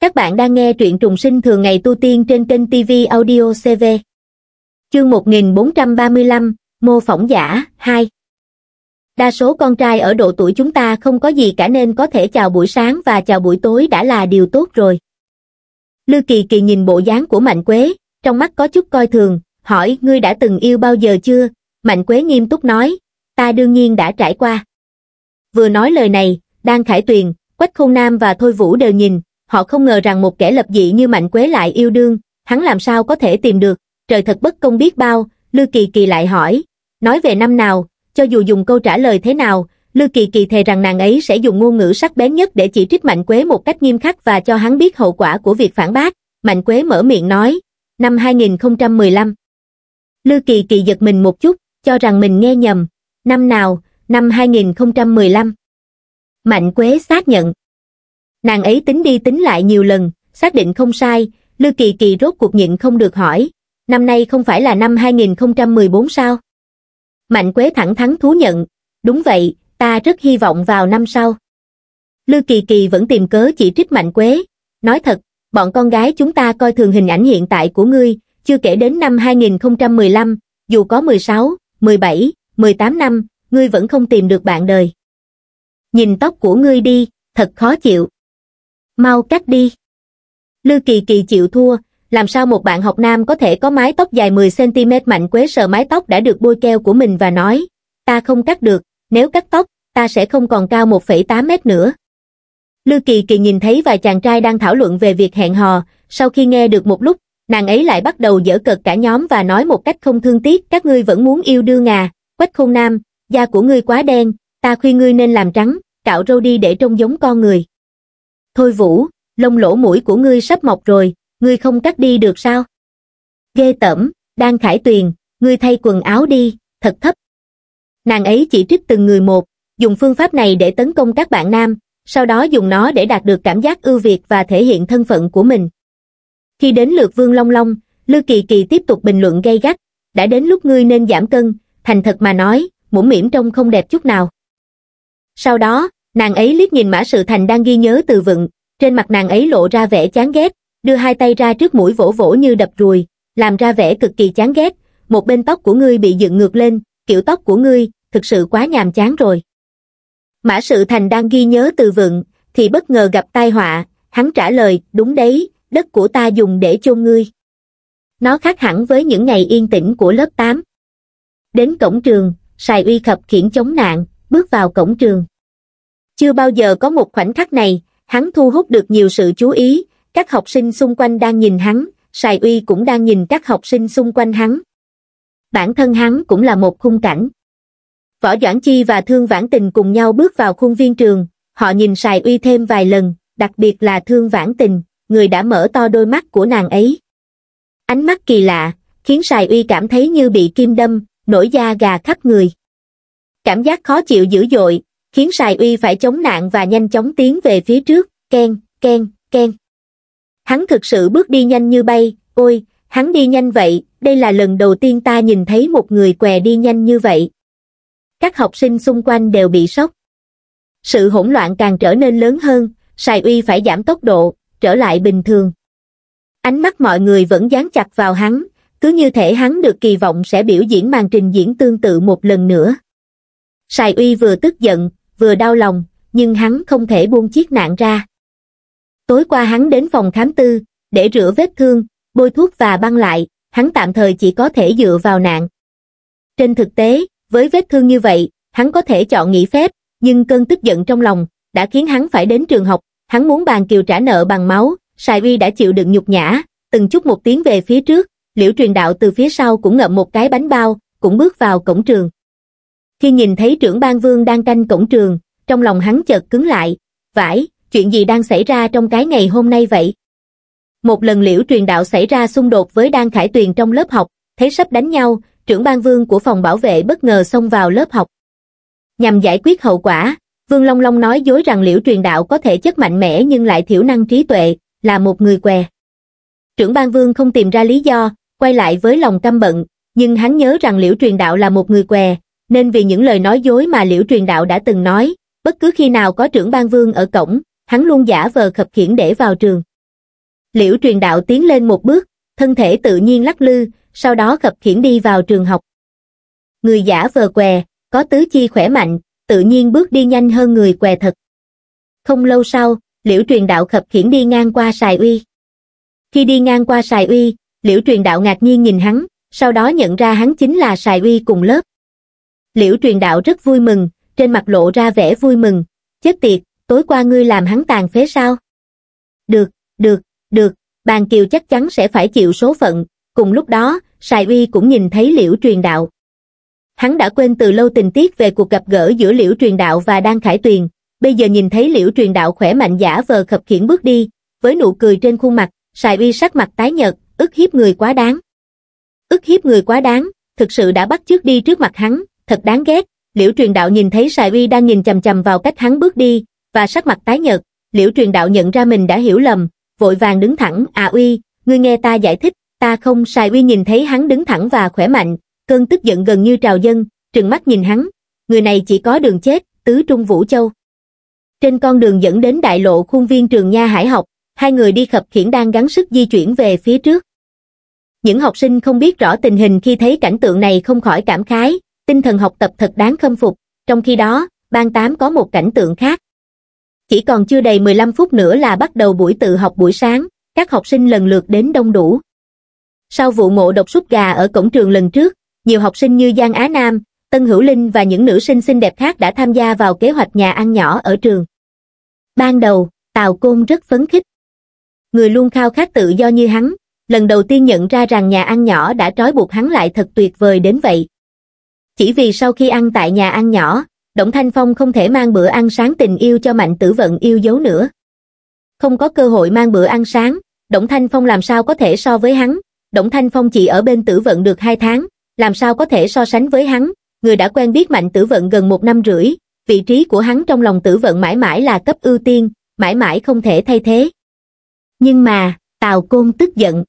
Các bạn đang nghe truyện trùng sinh thường ngày tu tiên trên kênh TV Audio CV. Chương 1435, Mô phỏng giả, 2. Đa số con trai ở độ tuổi chúng ta không có gì cả nên có thể chào buổi sáng và chào buổi tối đã là điều tốt rồi. Lư Kỳ Kỳ nhìn bộ dáng của Mạnh Quế, trong mắt có chút coi thường, hỏi ngươi đã từng yêu bao giờ chưa? Mạnh Quế nghiêm túc nói, ta đương nhiên đã trải qua. Vừa nói lời này, đang khải tuyền, Quách Khôn Nam và Thôi Vũ đều nhìn, họ không ngờ rằng một kẻ lập dị như Mạnh Quế lại yêu đương, hắn làm sao có thể tìm được, trời thật bất công biết bao, Lư Kỳ Kỳ lại hỏi, nói về năm nào, cho dù dùng câu trả lời thế nào, Lư Kỳ Kỳ thề rằng nàng ấy sẽ dùng ngôn ngữ sắc bén nhất để chỉ trích Mạnh Quế một cách nghiêm khắc và cho hắn biết hậu quả của việc phản bác, Mạnh Quế mở miệng nói, năm 2015. Lư Kỳ Kỳ giật mình một chút, cho rằng mình nghe nhầm, năm nào, năm 2015. Mạnh Quế xác nhận, Nàng ấy tính đi tính lại nhiều lần, xác định không sai, lưu Kỳ Kỳ rốt cuộc nhịn không được hỏi, năm nay không phải là năm 2014 sao? Mạnh Quế thẳng thắn thú nhận, đúng vậy, ta rất hy vọng vào năm sau. lưu Kỳ Kỳ vẫn tìm cớ chỉ trích Mạnh Quế, nói thật, bọn con gái chúng ta coi thường hình ảnh hiện tại của ngươi, chưa kể đến năm 2015, dù có 16, 17, 18 năm, ngươi vẫn không tìm được bạn đời. Nhìn tóc của ngươi đi, thật khó chịu mau cắt đi. Lư Kỳ Kỳ chịu thua, làm sao một bạn học nam có thể có mái tóc dài 10cm mạnh quế sờ mái tóc đã được bôi keo của mình và nói, ta không cắt được, nếu cắt tóc, ta sẽ không còn cao 1,8 mét nữa. Lư Kỳ Kỳ nhìn thấy vài chàng trai đang thảo luận về việc hẹn hò, sau khi nghe được một lúc, nàng ấy lại bắt đầu dở cợt cả nhóm và nói một cách không thương tiếc các ngươi vẫn muốn yêu đương à, quách khôn nam, da của ngươi quá đen, ta khuyên ngươi nên làm trắng, cạo râu đi để trông giống con người. Thôi Vũ, lông lỗ mũi của ngươi sắp mọc rồi, ngươi không cắt đi được sao? Ghê tẩm, đang khải tuyền, ngươi thay quần áo đi, thật thấp. Nàng ấy chỉ trích từng người một, dùng phương pháp này để tấn công các bạn nam, sau đó dùng nó để đạt được cảm giác ưu việt và thể hiện thân phận của mình. Khi đến lượt Vương Long Long, Lư Kỳ Kỳ tiếp tục bình luận gay gắt, đã đến lúc ngươi nên giảm cân, thành thật mà nói, mũm mỉm trông không đẹp chút nào. Sau đó, Nàng ấy liếc nhìn Mã Sự Thành đang ghi nhớ từ vựng, trên mặt nàng ấy lộ ra vẻ chán ghét, đưa hai tay ra trước mũi vỗ vỗ như đập ruồi, làm ra vẻ cực kỳ chán ghét, một bên tóc của ngươi bị dựng ngược lên, kiểu tóc của ngươi, thực sự quá nhàm chán rồi. Mã Sự Thành đang ghi nhớ từ vựng, thì bất ngờ gặp tai họa, hắn trả lời, đúng đấy, đất của ta dùng để chôn ngươi. Nó khác hẳn với những ngày yên tĩnh của lớp 8. Đến cổng trường, Sài Uy Khập khiển chống nạn, bước vào cổng trường chưa bao giờ có một khoảnh khắc này hắn thu hút được nhiều sự chú ý các học sinh xung quanh đang nhìn hắn sài uy cũng đang nhìn các học sinh xung quanh hắn bản thân hắn cũng là một khung cảnh võ doãn chi và thương vãn tình cùng nhau bước vào khuôn viên trường họ nhìn sài uy thêm vài lần đặc biệt là thương vãn tình người đã mở to đôi mắt của nàng ấy ánh mắt kỳ lạ khiến sài uy cảm thấy như bị kim đâm nổi da gà khắp người cảm giác khó chịu dữ dội khiến Sài Uy phải chống nạn và nhanh chóng tiến về phía trước, ken, ken, ken. Hắn thực sự bước đi nhanh như bay, ôi, hắn đi nhanh vậy, đây là lần đầu tiên ta nhìn thấy một người què đi nhanh như vậy. Các học sinh xung quanh đều bị sốc. Sự hỗn loạn càng trở nên lớn hơn, Sài Uy phải giảm tốc độ, trở lại bình thường. Ánh mắt mọi người vẫn dán chặt vào hắn, cứ như thể hắn được kỳ vọng sẽ biểu diễn màn trình diễn tương tự một lần nữa. Sài Uy vừa tức giận, vừa đau lòng, nhưng hắn không thể buông chiếc nạn ra. Tối qua hắn đến phòng khám tư, để rửa vết thương, bôi thuốc và băng lại, hắn tạm thời chỉ có thể dựa vào nạn. Trên thực tế, với vết thương như vậy, hắn có thể chọn nghỉ phép, nhưng cơn tức giận trong lòng đã khiến hắn phải đến trường học, hắn muốn bàn kiều trả nợ bằng máu, Sài Uy đã chịu đựng nhục nhã, từng chút một tiếng về phía trước, liễu truyền đạo từ phía sau cũng ngậm một cái bánh bao, cũng bước vào cổng trường khi nhìn thấy trưởng ban vương đang canh cổng trường, trong lòng hắn chợt cứng lại, vãi, chuyện gì đang xảy ra trong cái ngày hôm nay vậy? Một lần liễu truyền đạo xảy ra xung đột với Đan Khải Tuyền trong lớp học, thấy sắp đánh nhau, trưởng ban vương của phòng bảo vệ bất ngờ xông vào lớp học. Nhằm giải quyết hậu quả, Vương Long Long nói dối rằng liễu truyền đạo có thể chất mạnh mẽ nhưng lại thiểu năng trí tuệ, là một người què. Trưởng ban vương không tìm ra lý do, quay lại với lòng căm bận, nhưng hắn nhớ rằng liễu truyền đạo là một người què, nên vì những lời nói dối mà Liễu Truyền Đạo đã từng nói, bất cứ khi nào có trưởng ban vương ở cổng, hắn luôn giả vờ khập khiển để vào trường. Liễu Truyền Đạo tiến lên một bước, thân thể tự nhiên lắc lư, sau đó khập khiển đi vào trường học. Người giả vờ què, có tứ chi khỏe mạnh, tự nhiên bước đi nhanh hơn người què thật. Không lâu sau, Liễu Truyền Đạo khập khiển đi ngang qua Sài Uy. Khi đi ngang qua Sài Uy, Liễu Truyền Đạo ngạc nhiên nhìn hắn, sau đó nhận ra hắn chính là Sài Uy cùng lớp. Liễu truyền đạo rất vui mừng, trên mặt lộ ra vẻ vui mừng. Chết tiệt, tối qua ngươi làm hắn tàn phế sao? Được, được, được, bàn kiều chắc chắn sẽ phải chịu số phận. Cùng lúc đó, Sài Uy cũng nhìn thấy liễu truyền đạo. Hắn đã quên từ lâu tình tiết về cuộc gặp gỡ giữa liễu truyền đạo và Đang Khải Tuyền. Bây giờ nhìn thấy liễu truyền đạo khỏe mạnh giả vờ khập khiển bước đi, với nụ cười trên khuôn mặt, Sài Uy sắc mặt tái nhợt, ức hiếp người quá đáng. Ức hiếp người quá đáng, thực sự đã bắt trước đi trước mặt hắn, thật đáng ghét, liễu truyền đạo nhìn thấy Sài Uy đang nhìn chầm chầm vào cách hắn bước đi, và sắc mặt tái nhợt, liễu truyền đạo nhận ra mình đã hiểu lầm, vội vàng đứng thẳng, à Uy, ngươi nghe ta giải thích, ta không Sài Uy nhìn thấy hắn đứng thẳng và khỏe mạnh, cơn tức giận gần như trào dân, trừng mắt nhìn hắn, người này chỉ có đường chết, tứ trung vũ châu. Trên con đường dẫn đến đại lộ khuôn viên trường Nha Hải học, hai người đi khập khiển đang gắng sức di chuyển về phía trước. Những học sinh không biết rõ tình hình khi thấy cảnh tượng này không khỏi cảm khái, tinh thần học tập thật đáng khâm phục trong khi đó ban tám có một cảnh tượng khác chỉ còn chưa đầy mười lăm phút nữa là bắt đầu buổi tự học buổi sáng các học sinh lần lượt đến đông đủ sau vụ ngộ độc sút gà ở cổng trường lần trước nhiều học sinh như giang á nam tân hữu linh và những nữ sinh xinh đẹp khác đã tham gia vào kế hoạch nhà ăn nhỏ ở trường ban đầu tào côn rất phấn khích người luôn khao khát tự do như hắn lần đầu tiên nhận ra rằng nhà ăn nhỏ đã trói buộc hắn lại thật tuyệt vời đến vậy chỉ vì sau khi ăn tại nhà ăn nhỏ, Động Thanh Phong không thể mang bữa ăn sáng tình yêu cho Mạnh Tử Vận yêu dấu nữa. Không có cơ hội mang bữa ăn sáng, Động Thanh Phong làm sao có thể so với hắn, Động Thanh Phong chỉ ở bên Tử Vận được 2 tháng, làm sao có thể so sánh với hắn, người đã quen biết Mạnh Tử Vận gần một năm rưỡi, vị trí của hắn trong lòng Tử Vận mãi mãi là cấp ưu tiên, mãi mãi không thể thay thế. Nhưng mà, Tào Côn tức giận.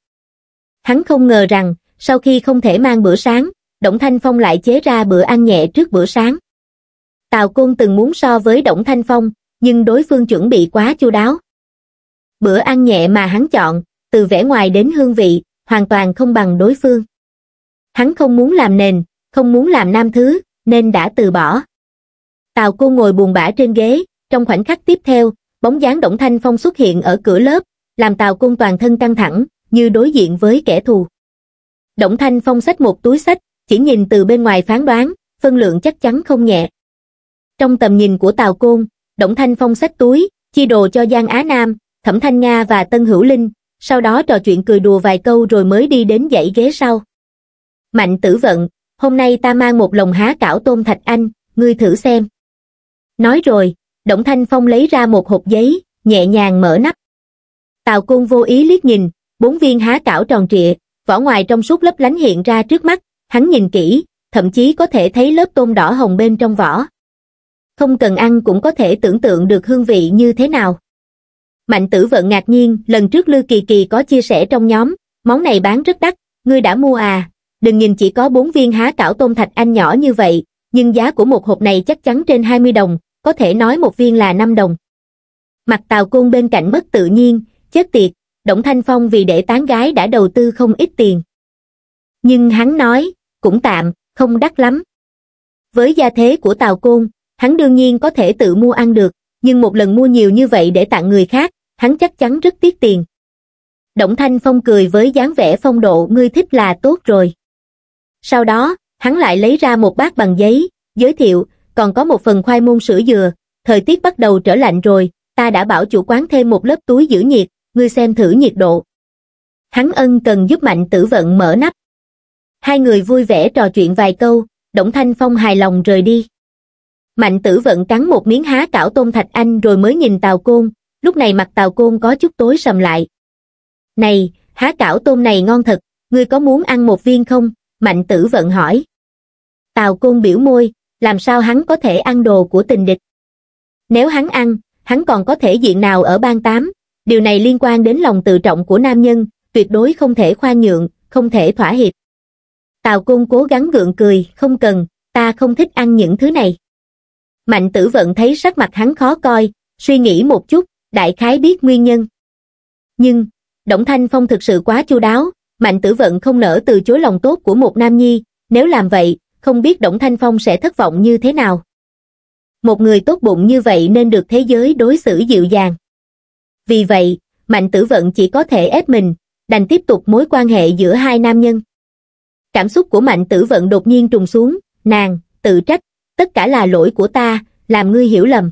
Hắn không ngờ rằng, sau khi không thể mang bữa sáng, đổng thanh phong lại chế ra bữa ăn nhẹ trước bữa sáng tào côn từng muốn so với đổng thanh phong nhưng đối phương chuẩn bị quá chu đáo bữa ăn nhẹ mà hắn chọn từ vẻ ngoài đến hương vị hoàn toàn không bằng đối phương hắn không muốn làm nền không muốn làm nam thứ nên đã từ bỏ tào côn ngồi buồn bã trên ghế trong khoảnh khắc tiếp theo bóng dáng động thanh phong xuất hiện ở cửa lớp làm tào côn toàn thân căng thẳng như đối diện với kẻ thù động thanh phong xách một túi sách chỉ nhìn từ bên ngoài phán đoán, phân lượng chắc chắn không nhẹ. Trong tầm nhìn của Tào Côn, Động Thanh Phong sách túi, chia đồ cho Giang Á Nam, Thẩm Thanh Nga và Tân Hữu Linh, sau đó trò chuyện cười đùa vài câu rồi mới đi đến dãy ghế sau. Mạnh tử vận, hôm nay ta mang một lồng há cảo tôm thạch anh, ngươi thử xem. Nói rồi, Động Thanh Phong lấy ra một hộp giấy, nhẹ nhàng mở nắp. Tào Côn vô ý liếc nhìn, bốn viên há cảo tròn trịa, vỏ ngoài trong suốt lấp lánh hiện ra trước mắt, hắn nhìn kỹ, thậm chí có thể thấy lớp tôm đỏ hồng bên trong vỏ. Không cần ăn cũng có thể tưởng tượng được hương vị như thế nào. Mạnh tử vận ngạc nhiên, lần trước Lư Kỳ Kỳ có chia sẻ trong nhóm, món này bán rất đắt, ngươi đã mua à, đừng nhìn chỉ có 4 viên há cảo tôm thạch anh nhỏ như vậy, nhưng giá của một hộp này chắc chắn trên 20 đồng, có thể nói một viên là 5 đồng. Mặt tàu côn bên cạnh mất tự nhiên, chết tiệt, Động Thanh Phong vì để tán gái đã đầu tư không ít tiền. Nhưng hắn nói, cũng tạm, không đắt lắm. Với gia thế của Tào Côn, hắn đương nhiên có thể tự mua ăn được, nhưng một lần mua nhiều như vậy để tặng người khác, hắn chắc chắn rất tiếc tiền. Động Thanh Phong cười với dáng vẻ phong độ ngươi thích là tốt rồi. Sau đó, hắn lại lấy ra một bát bằng giấy, giới thiệu, còn có một phần khoai môn sữa dừa, thời tiết bắt đầu trở lạnh rồi, ta đã bảo chủ quán thêm một lớp túi giữ nhiệt, ngươi xem thử nhiệt độ. Hắn ân cần giúp mạnh tử vận mở nắp, hai người vui vẻ trò chuyện vài câu đổng thanh phong hài lòng rời đi mạnh tử vận cắn một miếng há cảo tôm thạch anh rồi mới nhìn tàu côn lúc này mặt tàu côn có chút tối sầm lại này há cảo tôm này ngon thật ngươi có muốn ăn một viên không mạnh tử vận hỏi tàu côn biểu môi làm sao hắn có thể ăn đồ của tình địch nếu hắn ăn hắn còn có thể diện nào ở bang tám điều này liên quan đến lòng tự trọng của nam nhân tuyệt đối không thể khoan nhượng không thể thỏa hiệp tào côn cố gắng gượng cười không cần ta không thích ăn những thứ này mạnh tử vận thấy sắc mặt hắn khó coi suy nghĩ một chút đại khái biết nguyên nhân nhưng động thanh phong thực sự quá chu đáo mạnh tử vận không nỡ từ chối lòng tốt của một nam nhi nếu làm vậy không biết động thanh phong sẽ thất vọng như thế nào một người tốt bụng như vậy nên được thế giới đối xử dịu dàng vì vậy mạnh tử vận chỉ có thể ép mình đành tiếp tục mối quan hệ giữa hai nam nhân Cảm xúc của mạnh tử vận đột nhiên trùng xuống, nàng, tự trách, tất cả là lỗi của ta, làm ngươi hiểu lầm.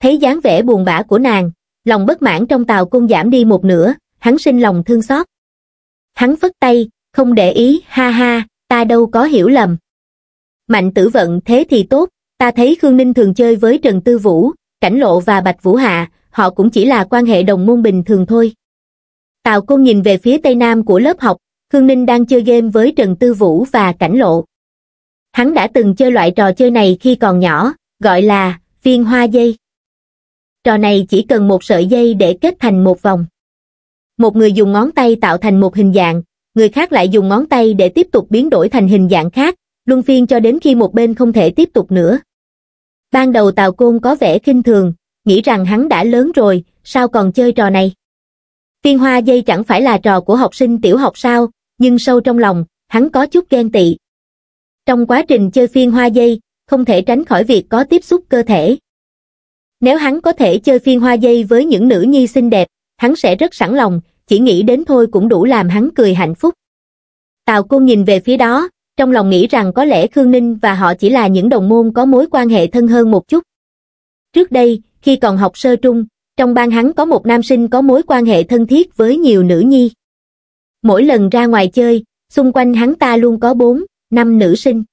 Thấy dáng vẻ buồn bã của nàng, lòng bất mãn trong tàu cung giảm đi một nửa, hắn sinh lòng thương xót. Hắn phất tay, không để ý, ha ha, ta đâu có hiểu lầm. Mạnh tử vận thế thì tốt, ta thấy Khương Ninh thường chơi với Trần Tư Vũ, Cảnh Lộ và Bạch Vũ Hạ, họ cũng chỉ là quan hệ đồng môn bình thường thôi. Tào Côn nhìn về phía tây nam của lớp học, khương ninh đang chơi game với trần tư vũ và cảnh lộ hắn đã từng chơi loại trò chơi này khi còn nhỏ gọi là phiên hoa dây trò này chỉ cần một sợi dây để kết thành một vòng một người dùng ngón tay tạo thành một hình dạng người khác lại dùng ngón tay để tiếp tục biến đổi thành hình dạng khác luân phiên cho đến khi một bên không thể tiếp tục nữa ban đầu tào côn có vẻ khinh thường nghĩ rằng hắn đã lớn rồi sao còn chơi trò này phiên hoa dây chẳng phải là trò của học sinh tiểu học sao nhưng sâu trong lòng, hắn có chút ghen tị. Trong quá trình chơi phiên hoa dây, không thể tránh khỏi việc có tiếp xúc cơ thể. Nếu hắn có thể chơi phiên hoa dây với những nữ nhi xinh đẹp, hắn sẽ rất sẵn lòng, chỉ nghĩ đến thôi cũng đủ làm hắn cười hạnh phúc. Tào cô nhìn về phía đó, trong lòng nghĩ rằng có lẽ Khương Ninh và họ chỉ là những đồng môn có mối quan hệ thân hơn một chút. Trước đây, khi còn học sơ trung, trong ban hắn có một nam sinh có mối quan hệ thân thiết với nhiều nữ nhi mỗi lần ra ngoài chơi xung quanh hắn ta luôn có bốn năm nữ sinh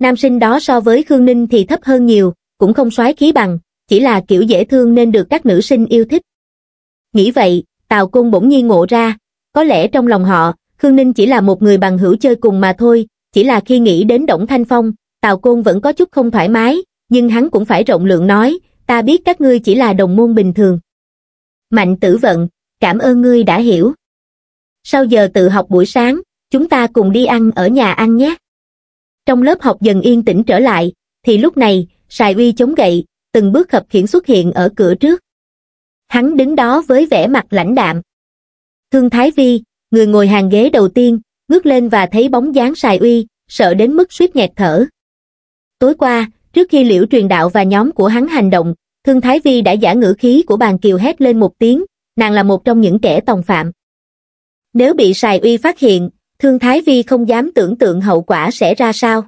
nam sinh đó so với khương ninh thì thấp hơn nhiều cũng không soái khí bằng chỉ là kiểu dễ thương nên được các nữ sinh yêu thích nghĩ vậy tào côn bỗng nhiên ngộ ra có lẽ trong lòng họ khương ninh chỉ là một người bằng hữu chơi cùng mà thôi chỉ là khi nghĩ đến động thanh phong tào côn vẫn có chút không thoải mái nhưng hắn cũng phải rộng lượng nói ta biết các ngươi chỉ là đồng môn bình thường mạnh tử vận cảm ơn ngươi đã hiểu sau giờ tự học buổi sáng, chúng ta cùng đi ăn ở nhà ăn nhé. Trong lớp học dần yên tĩnh trở lại, thì lúc này, Sài Uy chống gậy, từng bước khập khiển xuất hiện ở cửa trước. Hắn đứng đó với vẻ mặt lãnh đạm. Thương Thái Vi, người ngồi hàng ghế đầu tiên, ngước lên và thấy bóng dáng Sài Uy, sợ đến mức suýt nghẹt thở. Tối qua, trước khi Liễu truyền đạo và nhóm của hắn hành động, Thương Thái Vi đã giả ngữ khí của bàn kiều hét lên một tiếng, nàng là một trong những kẻ tòng phạm. Nếu bị Sài Uy phát hiện, Thương Thái Vi không dám tưởng tượng hậu quả sẽ ra sao.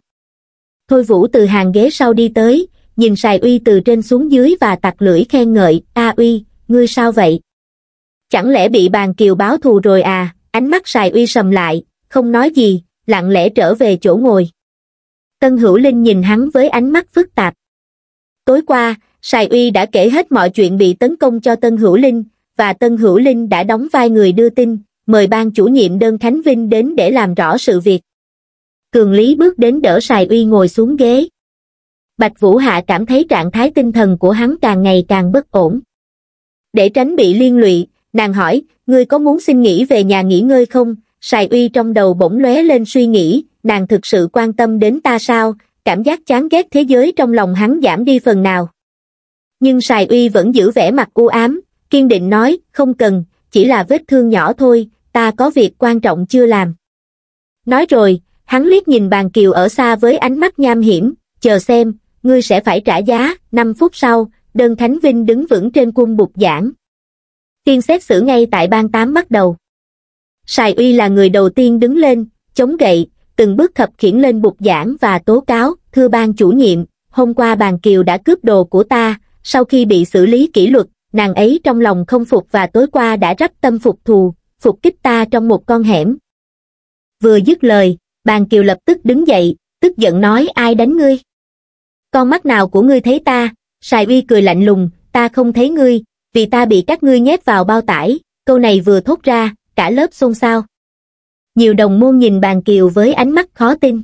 Thôi Vũ từ hàng ghế sau đi tới, nhìn Sài Uy từ trên xuống dưới và tặc lưỡi khen ngợi, A Uy, ngươi sao vậy? Chẳng lẽ bị bàn kiều báo thù rồi à? Ánh mắt Sài Uy sầm lại, không nói gì, lặng lẽ trở về chỗ ngồi. Tân Hữu Linh nhìn hắn với ánh mắt phức tạp. Tối qua, Sài Uy đã kể hết mọi chuyện bị tấn công cho Tân Hữu Linh, và Tân Hữu Linh đã đóng vai người đưa tin, mời ban chủ nhiệm đơn Khánh Vinh đến để làm rõ sự việc. Cường Lý bước đến đỡ Sài Uy ngồi xuống ghế. Bạch Vũ Hạ cảm thấy trạng thái tinh thần của hắn càng ngày càng bất ổn. Để tránh bị liên lụy, nàng hỏi, ngươi có muốn xin nghỉ về nhà nghỉ ngơi không? Sài Uy trong đầu bỗng lóe lên suy nghĩ, nàng thực sự quan tâm đến ta sao, cảm giác chán ghét thế giới trong lòng hắn giảm đi phần nào. Nhưng Sài Uy vẫn giữ vẻ mặt u ám, kiên định nói, không cần, chỉ là vết thương nhỏ thôi, ta có việc quan trọng chưa làm nói rồi hắn liếc nhìn bàn kiều ở xa với ánh mắt nham hiểm chờ xem ngươi sẽ phải trả giá năm phút sau đơn thánh vinh đứng vững trên cung bục giảng tiên xét xử ngay tại ban tám bắt đầu sài uy là người đầu tiên đứng lên chống gậy từng bước khập khiển lên bục giảng và tố cáo thưa ban chủ nhiệm hôm qua bàn kiều đã cướp đồ của ta sau khi bị xử lý kỷ luật nàng ấy trong lòng không phục và tối qua đã rắp tâm phục thù phục kích ta trong một con hẻm vừa dứt lời bàn kiều lập tức đứng dậy tức giận nói ai đánh ngươi con mắt nào của ngươi thấy ta sài uy cười lạnh lùng ta không thấy ngươi vì ta bị các ngươi nhét vào bao tải câu này vừa thốt ra cả lớp xôn xao nhiều đồng môn nhìn bàn kiều với ánh mắt khó tin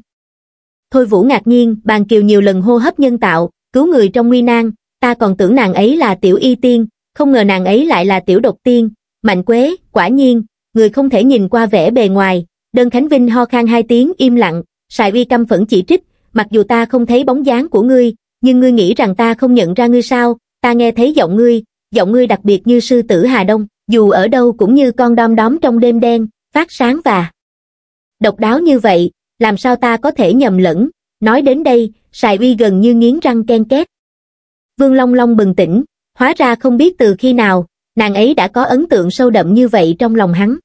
thôi vũ ngạc nhiên bàn kiều nhiều lần hô hấp nhân tạo cứu người trong nguy nan ta còn tưởng nàng ấy là tiểu y tiên không ngờ nàng ấy lại là tiểu độc tiên Mạnh Quế, quả nhiên, người không thể nhìn qua vẻ bề ngoài, đơn Khánh Vinh ho khan hai tiếng im lặng, Sài Uy căm phẫn chỉ trích, mặc dù ta không thấy bóng dáng của ngươi, nhưng ngươi nghĩ rằng ta không nhận ra ngươi sao, ta nghe thấy giọng ngươi, giọng ngươi đặc biệt như sư tử Hà Đông, dù ở đâu cũng như con đom đóm trong đêm đen, phát sáng và độc đáo như vậy, làm sao ta có thể nhầm lẫn, nói đến đây, Sài Uy gần như nghiến răng ken két. Vương Long Long bừng tỉnh, hóa ra không biết từ khi nào, nàng ấy đã có ấn tượng sâu đậm như vậy trong lòng hắn.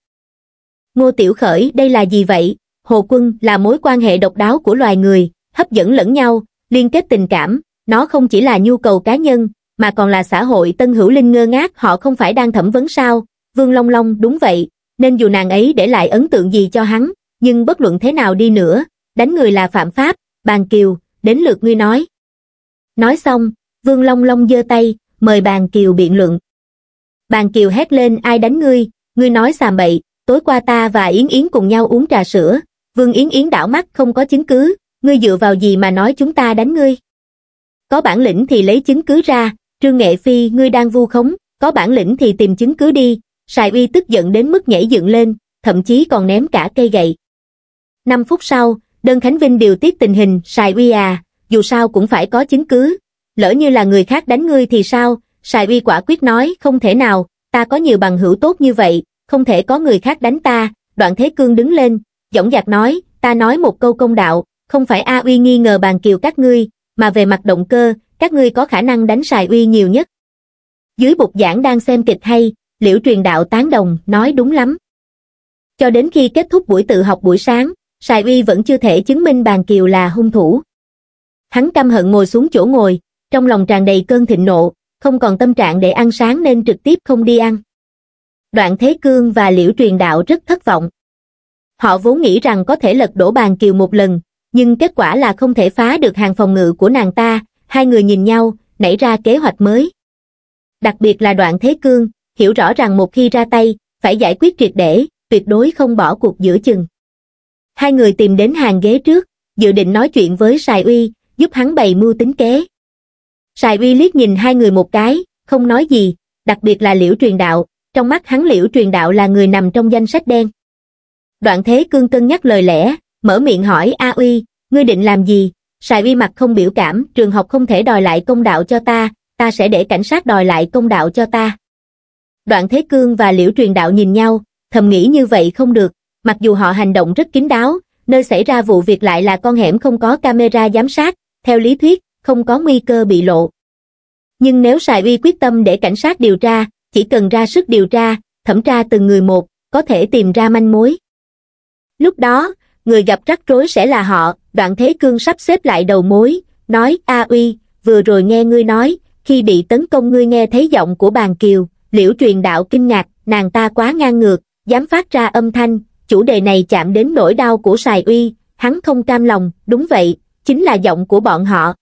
Ngô Tiểu Khởi đây là gì vậy? Hồ Quân là mối quan hệ độc đáo của loài người, hấp dẫn lẫn nhau, liên kết tình cảm, nó không chỉ là nhu cầu cá nhân, mà còn là xã hội tân hữu linh ngơ ngác họ không phải đang thẩm vấn sao, Vương Long Long đúng vậy, nên dù nàng ấy để lại ấn tượng gì cho hắn, nhưng bất luận thế nào đi nữa, đánh người là phạm pháp, bàn kiều, đến lượt ngươi nói. Nói xong, Vương Long Long giơ tay, mời bàn kiều biện luận. Bàn Kiều hét lên ai đánh ngươi, ngươi nói xàm bậy, tối qua ta và Yến Yến cùng nhau uống trà sữa, Vương Yến Yến đảo mắt không có chứng cứ, ngươi dựa vào gì mà nói chúng ta đánh ngươi. Có bản lĩnh thì lấy chứng cứ ra, Trương Nghệ Phi ngươi đang vu khống, có bản lĩnh thì tìm chứng cứ đi, Sài Uy tức giận đến mức nhảy dựng lên, thậm chí còn ném cả cây gậy. Năm phút sau, Đơn Khánh Vinh điều tiết tình hình, Sài Uy à, dù sao cũng phải có chứng cứ, lỡ như là người khác đánh ngươi thì sao, Sài uy quả quyết nói, không thể nào, ta có nhiều bằng hữu tốt như vậy, không thể có người khác đánh ta, đoạn thế cương đứng lên, dõng dạc nói, ta nói một câu công đạo, không phải A uy nghi ngờ bàn kiều các ngươi, mà về mặt động cơ, các ngươi có khả năng đánh Sài uy nhiều nhất. Dưới bục giảng đang xem kịch hay, liễu truyền đạo tán đồng, nói đúng lắm. Cho đến khi kết thúc buổi tự học buổi sáng, Sài uy vẫn chưa thể chứng minh bàn kiều là hung thủ. Hắn căm hận ngồi xuống chỗ ngồi, trong lòng tràn đầy cơn thịnh nộ, không còn tâm trạng để ăn sáng nên trực tiếp không đi ăn. Đoạn Thế Cương và Liễu Truyền Đạo rất thất vọng. Họ vốn nghĩ rằng có thể lật đổ bàn kiều một lần, nhưng kết quả là không thể phá được hàng phòng ngự của nàng ta, hai người nhìn nhau, nảy ra kế hoạch mới. Đặc biệt là đoạn Thế Cương, hiểu rõ rằng một khi ra tay, phải giải quyết triệt để, tuyệt đối không bỏ cuộc giữa chừng. Hai người tìm đến hàng ghế trước, dự định nói chuyện với Sài Uy, giúp hắn bày mưu tính kế. Sài Uy liếc nhìn hai người một cái, không nói gì, đặc biệt là liễu truyền đạo, trong mắt hắn liễu truyền đạo là người nằm trong danh sách đen. Đoạn thế cương cân nhắc lời lẽ, mở miệng hỏi A Uy, ngươi định làm gì? Sài Uy mặt không biểu cảm, trường học không thể đòi lại công đạo cho ta, ta sẽ để cảnh sát đòi lại công đạo cho ta. Đoạn thế cương và liễu truyền đạo nhìn nhau, thầm nghĩ như vậy không được, mặc dù họ hành động rất kín đáo, nơi xảy ra vụ việc lại là con hẻm không có camera giám sát, theo lý thuyết, không có nguy cơ bị lộ. Nhưng nếu Sài Uy quyết tâm để cảnh sát điều tra, chỉ cần ra sức điều tra, thẩm tra từng người một, có thể tìm ra manh mối. Lúc đó, người gặp rắc rối sẽ là họ, đoạn thế cương sắp xếp lại đầu mối, nói A Uy, vừa rồi nghe ngươi nói, khi bị tấn công ngươi nghe thấy giọng của bàn kiều, liễu truyền đạo kinh ngạc, nàng ta quá ngang ngược, dám phát ra âm thanh, chủ đề này chạm đến nỗi đau của Sài Uy, hắn không cam lòng, đúng vậy, chính là giọng của bọn họ,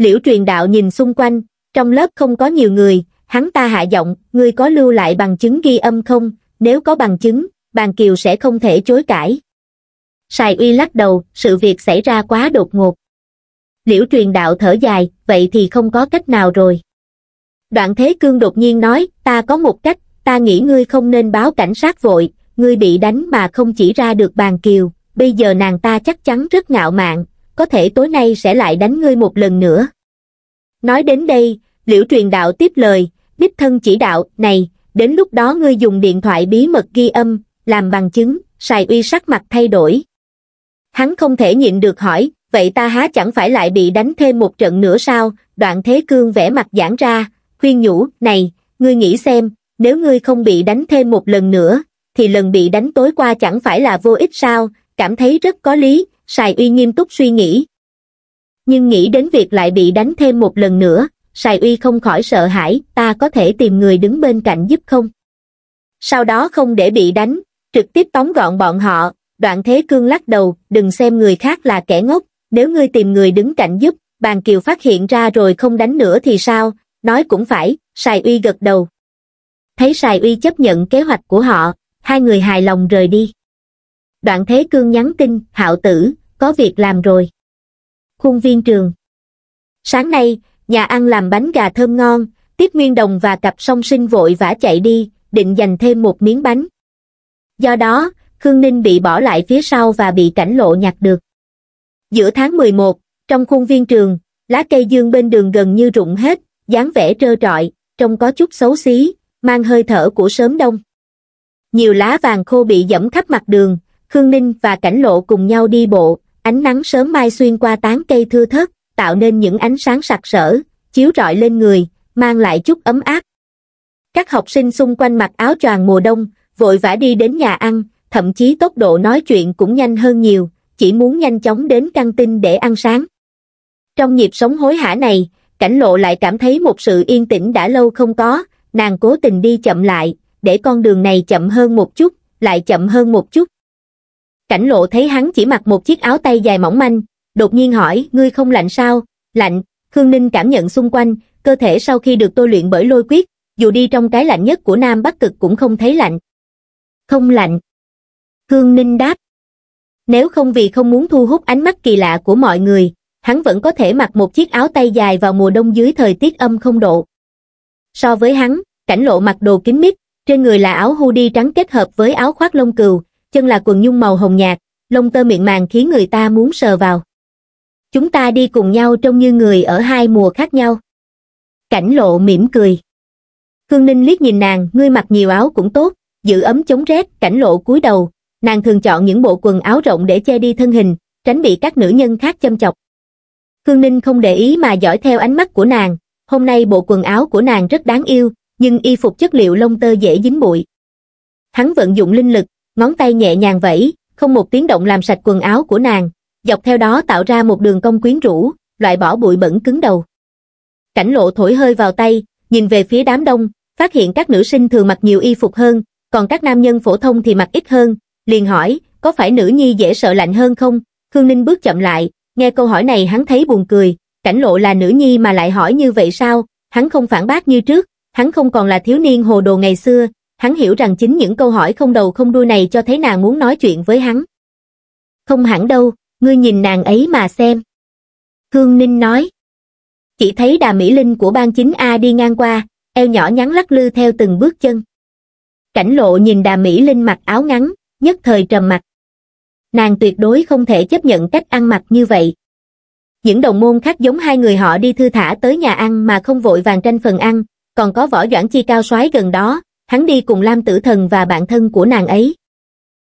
liễu truyền đạo nhìn xung quanh, trong lớp không có nhiều người, hắn ta hạ giọng, ngươi có lưu lại bằng chứng ghi âm không, nếu có bằng chứng, bàn kiều sẽ không thể chối cãi. Sài uy lắc đầu, sự việc xảy ra quá đột ngột. Liễu truyền đạo thở dài, vậy thì không có cách nào rồi. Đoạn Thế Cương đột nhiên nói, ta có một cách, ta nghĩ ngươi không nên báo cảnh sát vội, ngươi bị đánh mà không chỉ ra được bàn kiều, bây giờ nàng ta chắc chắn rất ngạo mạn, có thể tối nay sẽ lại đánh ngươi một lần nữa. Nói đến đây, liễu truyền đạo tiếp lời, đích thân chỉ đạo, này, đến lúc đó ngươi dùng điện thoại bí mật ghi âm, làm bằng chứng, xài uy sắc mặt thay đổi. Hắn không thể nhịn được hỏi, vậy ta há chẳng phải lại bị đánh thêm một trận nữa sao, đoạn thế cương vẽ mặt giãn ra, khuyên nhủ, này, ngươi nghĩ xem, nếu ngươi không bị đánh thêm một lần nữa, thì lần bị đánh tối qua chẳng phải là vô ích sao, cảm thấy rất có lý, Sài Uy nghiêm túc suy nghĩ. Nhưng nghĩ đến việc lại bị đánh thêm một lần nữa, Sài Uy không khỏi sợ hãi, ta có thể tìm người đứng bên cạnh giúp không? Sau đó không để bị đánh, trực tiếp tóm gọn bọn họ, đoạn thế cương lắc đầu, đừng xem người khác là kẻ ngốc, nếu ngươi tìm người đứng cạnh giúp, bàn kiều phát hiện ra rồi không đánh nữa thì sao, nói cũng phải, Sài Uy gật đầu. Thấy Sài Uy chấp nhận kế hoạch của họ, hai người hài lòng rời đi. Đoạn thế cương nhắn tin, hạo tử, có việc làm rồi. Khuôn viên trường Sáng nay, nhà ăn làm bánh gà thơm ngon, Tiết Nguyên Đồng và cặp song sinh vội vã chạy đi, định dành thêm một miếng bánh. Do đó, Khương Ninh bị bỏ lại phía sau và bị cảnh lộ nhặt được. Giữa tháng 11, trong khuôn viên trường, lá cây dương bên đường gần như rụng hết, dáng vẻ trơ trọi, trông có chút xấu xí, mang hơi thở của sớm đông. Nhiều lá vàng khô bị dẫm khắp mặt đường, Khương Ninh và Cảnh Lộ cùng nhau đi bộ, ánh nắng sớm mai xuyên qua tán cây thưa thớt tạo nên những ánh sáng sặc sỡ chiếu rọi lên người mang lại chút ấm áp các học sinh xung quanh mặc áo choàng mùa đông vội vã đi đến nhà ăn thậm chí tốc độ nói chuyện cũng nhanh hơn nhiều chỉ muốn nhanh chóng đến căng tin để ăn sáng trong nhịp sống hối hả này cảnh lộ lại cảm thấy một sự yên tĩnh đã lâu không có nàng cố tình đi chậm lại để con đường này chậm hơn một chút lại chậm hơn một chút Cảnh lộ thấy hắn chỉ mặc một chiếc áo tay dài mỏng manh, đột nhiên hỏi, ngươi không lạnh sao? Lạnh, Khương Ninh cảm nhận xung quanh, cơ thể sau khi được tôi luyện bởi lôi quyết, dù đi trong cái lạnh nhất của Nam Bắc Cực cũng không thấy lạnh. Không lạnh. Khương Ninh đáp. Nếu không vì không muốn thu hút ánh mắt kỳ lạ của mọi người, hắn vẫn có thể mặc một chiếc áo tay dài vào mùa đông dưới thời tiết âm không độ. So với hắn, cảnh lộ mặc đồ kín mít, trên người là áo hoodie trắng kết hợp với áo khoác lông cừu, chân là quần nhung màu hồng nhạt, lông tơ miệng màng khiến người ta muốn sờ vào. Chúng ta đi cùng nhau trông như người ở hai mùa khác nhau. Cảnh lộ mỉm cười. Khương Ninh liếc nhìn nàng, ngươi mặc nhiều áo cũng tốt, giữ ấm chống rét, cảnh lộ cúi đầu, nàng thường chọn những bộ quần áo rộng để che đi thân hình, tránh bị các nữ nhân khác châm chọc. Khương Ninh không để ý mà dõi theo ánh mắt của nàng, hôm nay bộ quần áo của nàng rất đáng yêu, nhưng y phục chất liệu lông tơ dễ dính bụi. Hắn vận dụng linh lực, ngón tay nhẹ nhàng vẫy, không một tiếng động làm sạch quần áo của nàng, dọc theo đó tạo ra một đường cong quyến rũ, loại bỏ bụi bẩn cứng đầu. Cảnh lộ thổi hơi vào tay, nhìn về phía đám đông, phát hiện các nữ sinh thường mặc nhiều y phục hơn, còn các nam nhân phổ thông thì mặc ít hơn, liền hỏi, có phải nữ nhi dễ sợ lạnh hơn không? Khương Ninh bước chậm lại, nghe câu hỏi này hắn thấy buồn cười, cảnh lộ là nữ nhi mà lại hỏi như vậy sao, hắn không phản bác như trước, hắn không còn là thiếu niên hồ đồ ngày xưa, hắn hiểu rằng chính những câu hỏi không đầu không đuôi này cho thấy nàng muốn nói chuyện với hắn. Không hẳn đâu, ngươi nhìn nàng ấy mà xem. Hương Ninh nói. Chỉ thấy đà Mỹ Linh của ban chính A đi ngang qua, eo nhỏ nhắn lắc lư theo từng bước chân. Cảnh lộ nhìn đà Mỹ Linh mặc áo ngắn, nhất thời trầm mặt. Nàng tuyệt đối không thể chấp nhận cách ăn mặc như vậy. Những đồng môn khác giống hai người họ đi thư thả tới nhà ăn mà không vội vàng tranh phần ăn, còn có võ doãn chi cao soái gần đó, hắn đi cùng lam tử thần và bạn thân của nàng ấy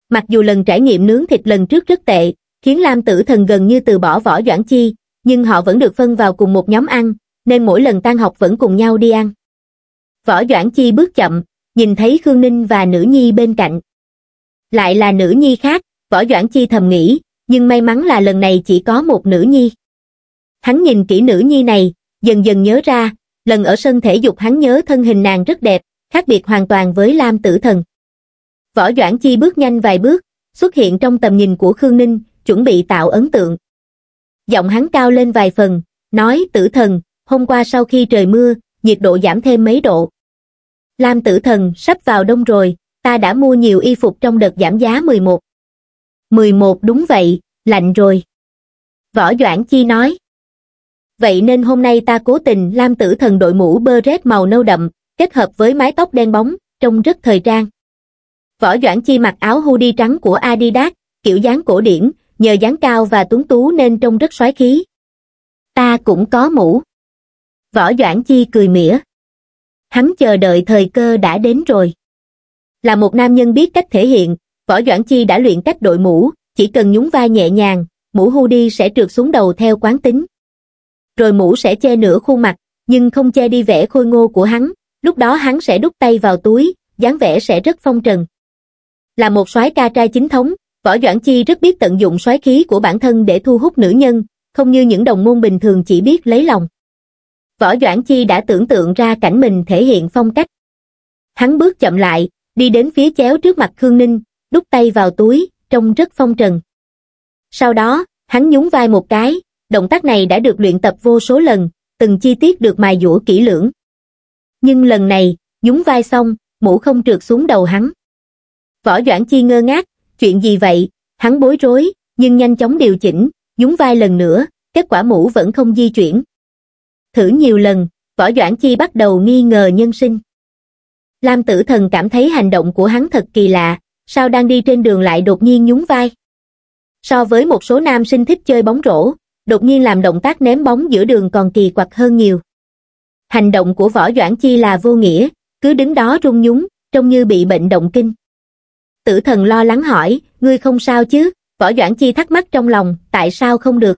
mặc dù lần trải nghiệm nướng thịt lần trước rất tệ khiến lam tử thần gần như từ bỏ võ doãn chi nhưng họ vẫn được phân vào cùng một nhóm ăn nên mỗi lần tan học vẫn cùng nhau đi ăn võ doãn chi bước chậm nhìn thấy khương ninh và nữ nhi bên cạnh lại là nữ nhi khác võ doãn chi thầm nghĩ nhưng may mắn là lần này chỉ có một nữ nhi hắn nhìn kỹ nữ nhi này dần dần nhớ ra lần ở sân thể dục hắn nhớ thân hình nàng rất đẹp khác biệt hoàn toàn với Lam Tử Thần. Võ Doãn Chi bước nhanh vài bước, xuất hiện trong tầm nhìn của Khương Ninh, chuẩn bị tạo ấn tượng. Giọng hắn cao lên vài phần, nói tử thần, hôm qua sau khi trời mưa, nhiệt độ giảm thêm mấy độ. Lam tử thần sắp vào đông rồi, ta đã mua nhiều y phục trong đợt giảm giá 11. 11 đúng vậy, lạnh rồi. Võ Doãn Chi nói. Vậy nên hôm nay ta cố tình Lam tử thần đội mũ bơ rét màu nâu đậm, kết hợp với mái tóc đen bóng, trông rất thời trang. Võ Doãn Chi mặc áo hoodie trắng của Adidas, kiểu dáng cổ điển, nhờ dáng cao và tuấn tú nên trông rất soái khí. Ta cũng có mũ. Võ Doãn Chi cười mỉa. Hắn chờ đợi thời cơ đã đến rồi. Là một nam nhân biết cách thể hiện, Võ Doãn Chi đã luyện cách đội mũ, chỉ cần nhún vai nhẹ nhàng, mũ hoodie sẽ trượt xuống đầu theo quán tính. Rồi mũ sẽ che nửa khuôn mặt, nhưng không che đi vẻ khôi ngô của hắn, lúc đó hắn sẽ đút tay vào túi, dáng vẻ sẽ rất phong trần. Là một soái ca trai chính thống, Võ Doãn Chi rất biết tận dụng soái khí của bản thân để thu hút nữ nhân, không như những đồng môn bình thường chỉ biết lấy lòng. Võ Doãn Chi đã tưởng tượng ra cảnh mình thể hiện phong cách. Hắn bước chậm lại, đi đến phía chéo trước mặt Khương Ninh, đút tay vào túi, trông rất phong trần. Sau đó, hắn nhún vai một cái, động tác này đã được luyện tập vô số lần, từng chi tiết được mài dũa kỹ lưỡng nhưng lần này, nhúng vai xong, mũ không trượt xuống đầu hắn. Võ Doãn Chi ngơ ngác, chuyện gì vậy, hắn bối rối, nhưng nhanh chóng điều chỉnh, nhúng vai lần nữa, kết quả mũ vẫn không di chuyển. Thử nhiều lần, Võ Doãn Chi bắt đầu nghi ngờ nhân sinh. Lam tử thần cảm thấy hành động của hắn thật kỳ lạ, sao đang đi trên đường lại đột nhiên nhún vai. So với một số nam sinh thích chơi bóng rổ, đột nhiên làm động tác ném bóng giữa đường còn kỳ quặc hơn nhiều. Hành động của Võ Doãn Chi là vô nghĩa, cứ đứng đó rung nhúng, trông như bị bệnh động kinh. Tử thần lo lắng hỏi, ngươi không sao chứ? Võ Doãn Chi thắc mắc trong lòng, tại sao không được?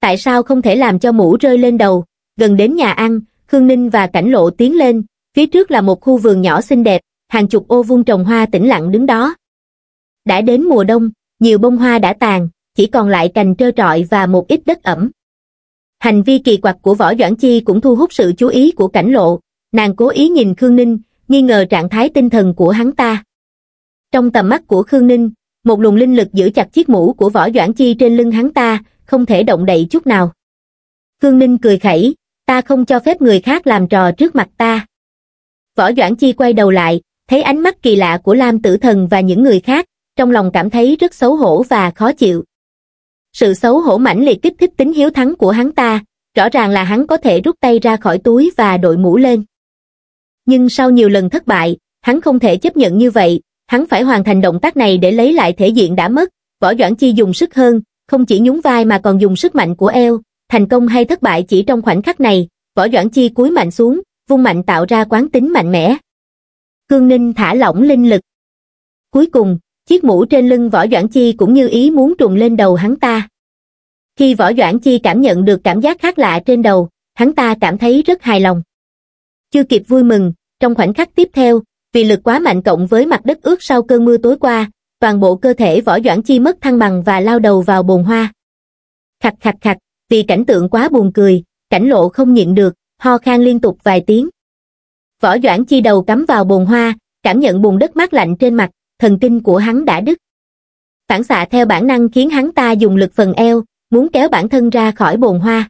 Tại sao không thể làm cho mũ rơi lên đầu? Gần đến nhà ăn, Khương Ninh và Cảnh Lộ tiến lên, phía trước là một khu vườn nhỏ xinh đẹp, hàng chục ô vuông trồng hoa tĩnh lặng đứng đó. Đã đến mùa đông, nhiều bông hoa đã tàn, chỉ còn lại cành trơ trọi và một ít đất ẩm. Hành vi kỳ quặc của Võ Doãn Chi cũng thu hút sự chú ý của cảnh lộ, nàng cố ý nhìn Khương Ninh, nghi ngờ trạng thái tinh thần của hắn ta. Trong tầm mắt của Khương Ninh, một luồng linh lực giữ chặt chiếc mũ của Võ Doãn Chi trên lưng hắn ta, không thể động đậy chút nào. Khương Ninh cười khẩy, ta không cho phép người khác làm trò trước mặt ta. Võ Doãn Chi quay đầu lại, thấy ánh mắt kỳ lạ của Lam Tử Thần và những người khác, trong lòng cảm thấy rất xấu hổ và khó chịu sự xấu hổ mãnh liệt kích thích tính hiếu thắng của hắn ta rõ ràng là hắn có thể rút tay ra khỏi túi và đội mũ lên nhưng sau nhiều lần thất bại hắn không thể chấp nhận như vậy hắn phải hoàn thành động tác này để lấy lại thể diện đã mất võ doãn chi dùng sức hơn không chỉ nhún vai mà còn dùng sức mạnh của eo thành công hay thất bại chỉ trong khoảnh khắc này võ doãn chi cúi mạnh xuống vung mạnh tạo ra quán tính mạnh mẽ cương ninh thả lỏng linh lực cuối cùng chiếc mũ trên lưng võ doãn chi cũng như ý muốn trùng lên đầu hắn ta. Khi võ doãn chi cảm nhận được cảm giác khác lạ trên đầu, hắn ta cảm thấy rất hài lòng. Chưa kịp vui mừng, trong khoảnh khắc tiếp theo, vì lực quá mạnh cộng với mặt đất ướt sau cơn mưa tối qua, toàn bộ cơ thể võ doãn chi mất thăng bằng và lao đầu vào bồn hoa. Khặt khặt khặt, vì cảnh tượng quá buồn cười, cảnh lộ không nhịn được, ho khan liên tục vài tiếng. Võ doãn chi đầu cắm vào bồn hoa, cảm nhận bùn đất mát lạnh trên mặt, thần kinh của hắn đã đứt. Phản xạ theo bản năng khiến hắn ta dùng lực phần eo, muốn kéo bản thân ra khỏi bồn hoa.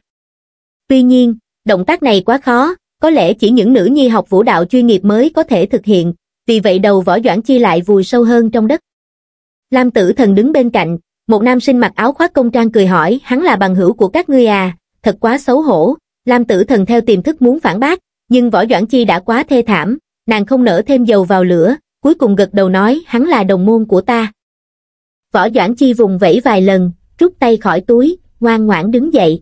Tuy nhiên, động tác này quá khó, có lẽ chỉ những nữ nhi học vũ đạo chuyên nghiệp mới có thể thực hiện, vì vậy đầu võ doãn chi lại vùi sâu hơn trong đất. Lam tử thần đứng bên cạnh, một nam sinh mặc áo khoác công trang cười hỏi hắn là bằng hữu của các ngươi à, thật quá xấu hổ. Lam tử thần theo tiềm thức muốn phản bác, nhưng võ doãn chi đã quá thê thảm, nàng không nở thêm dầu vào lửa, cuối cùng gật đầu nói hắn là đồng môn của ta. Võ Doãn Chi vùng vẫy vài lần, rút tay khỏi túi, ngoan ngoãn đứng dậy.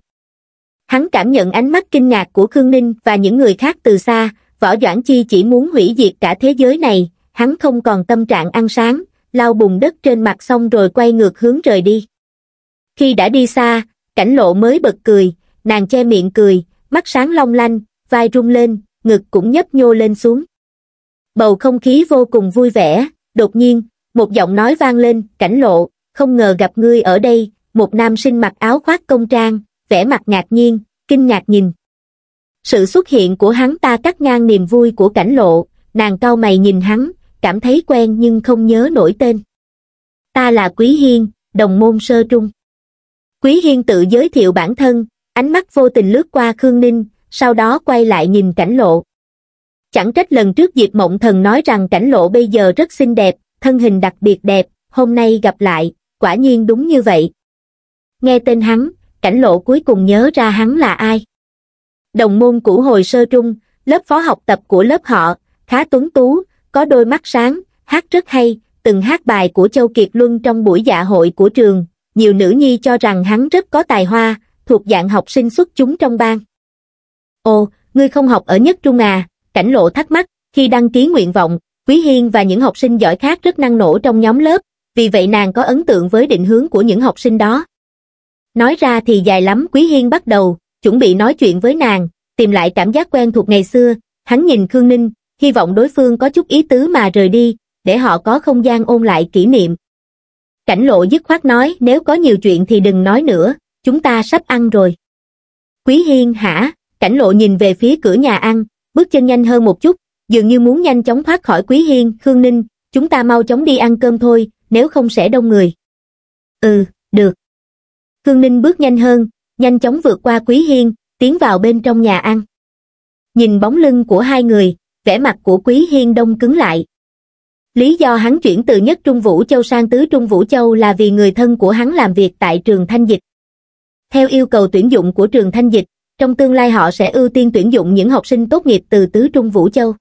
Hắn cảm nhận ánh mắt kinh ngạc của Khương Ninh và những người khác từ xa, Võ Doãn Chi chỉ muốn hủy diệt cả thế giới này, hắn không còn tâm trạng ăn sáng, lau bùn đất trên mặt xong rồi quay ngược hướng trời đi. Khi đã đi xa, cảnh lộ mới bật cười, nàng che miệng cười, mắt sáng long lanh, vai rung lên, ngực cũng nhấp nhô lên xuống bầu không khí vô cùng vui vẻ, đột nhiên, một giọng nói vang lên, cảnh lộ, không ngờ gặp ngươi ở đây, một nam sinh mặc áo khoác công trang, vẻ mặt ngạc nhiên, kinh ngạc nhìn. Sự xuất hiện của hắn ta cắt ngang niềm vui của cảnh lộ, nàng cau mày nhìn hắn, cảm thấy quen nhưng không nhớ nổi tên. Ta là Quý Hiên, đồng môn sơ trung. Quý Hiên tự giới thiệu bản thân, ánh mắt vô tình lướt qua Khương Ninh, sau đó quay lại nhìn cảnh lộ. Chẳng trách lần trước Diệp Mộng Thần nói rằng cảnh lộ bây giờ rất xinh đẹp, thân hình đặc biệt đẹp, hôm nay gặp lại, quả nhiên đúng như vậy. Nghe tên hắn, cảnh lộ cuối cùng nhớ ra hắn là ai. Đồng môn cũ hồi sơ trung, lớp phó học tập của lớp họ, khá tuấn tú, có đôi mắt sáng, hát rất hay, từng hát bài của Châu Kiệt Luân trong buổi dạ hội của trường, nhiều nữ nhi cho rằng hắn rất có tài hoa, thuộc dạng học sinh xuất chúng trong bang. Ồ, ngươi không học ở nhất trung à, Cảnh Lộ thắc mắc, khi đăng ký nguyện vọng, Quý Hiên và những học sinh giỏi khác rất năng nổ trong nhóm lớp, vì vậy nàng có ấn tượng với định hướng của những học sinh đó. Nói ra thì dài lắm Quý Hiên bắt đầu, chuẩn bị nói chuyện với nàng, tìm lại cảm giác quen thuộc ngày xưa, hắn nhìn Khương Ninh, hy vọng đối phương có chút ý tứ mà rời đi, để họ có không gian ôn lại kỷ niệm. Cảnh Lộ dứt khoát nói nếu có nhiều chuyện thì đừng nói nữa, chúng ta sắp ăn rồi. Quý Hiên hả? Cảnh Lộ nhìn về phía cửa nhà ăn, bước chân nhanh hơn một chút dường như muốn nhanh chóng thoát khỏi quý hiên khương ninh chúng ta mau chóng đi ăn cơm thôi nếu không sẽ đông người ừ được khương ninh bước nhanh hơn nhanh chóng vượt qua quý hiên tiến vào bên trong nhà ăn nhìn bóng lưng của hai người vẻ mặt của quý hiên đông cứng lại lý do hắn chuyển từ nhất trung vũ châu sang tứ trung vũ châu là vì người thân của hắn làm việc tại trường thanh dịch theo yêu cầu tuyển dụng của trường thanh dịch trong tương lai họ sẽ ưu tiên tuyển dụng những học sinh tốt nghiệp từ tứ trung Vũ Châu.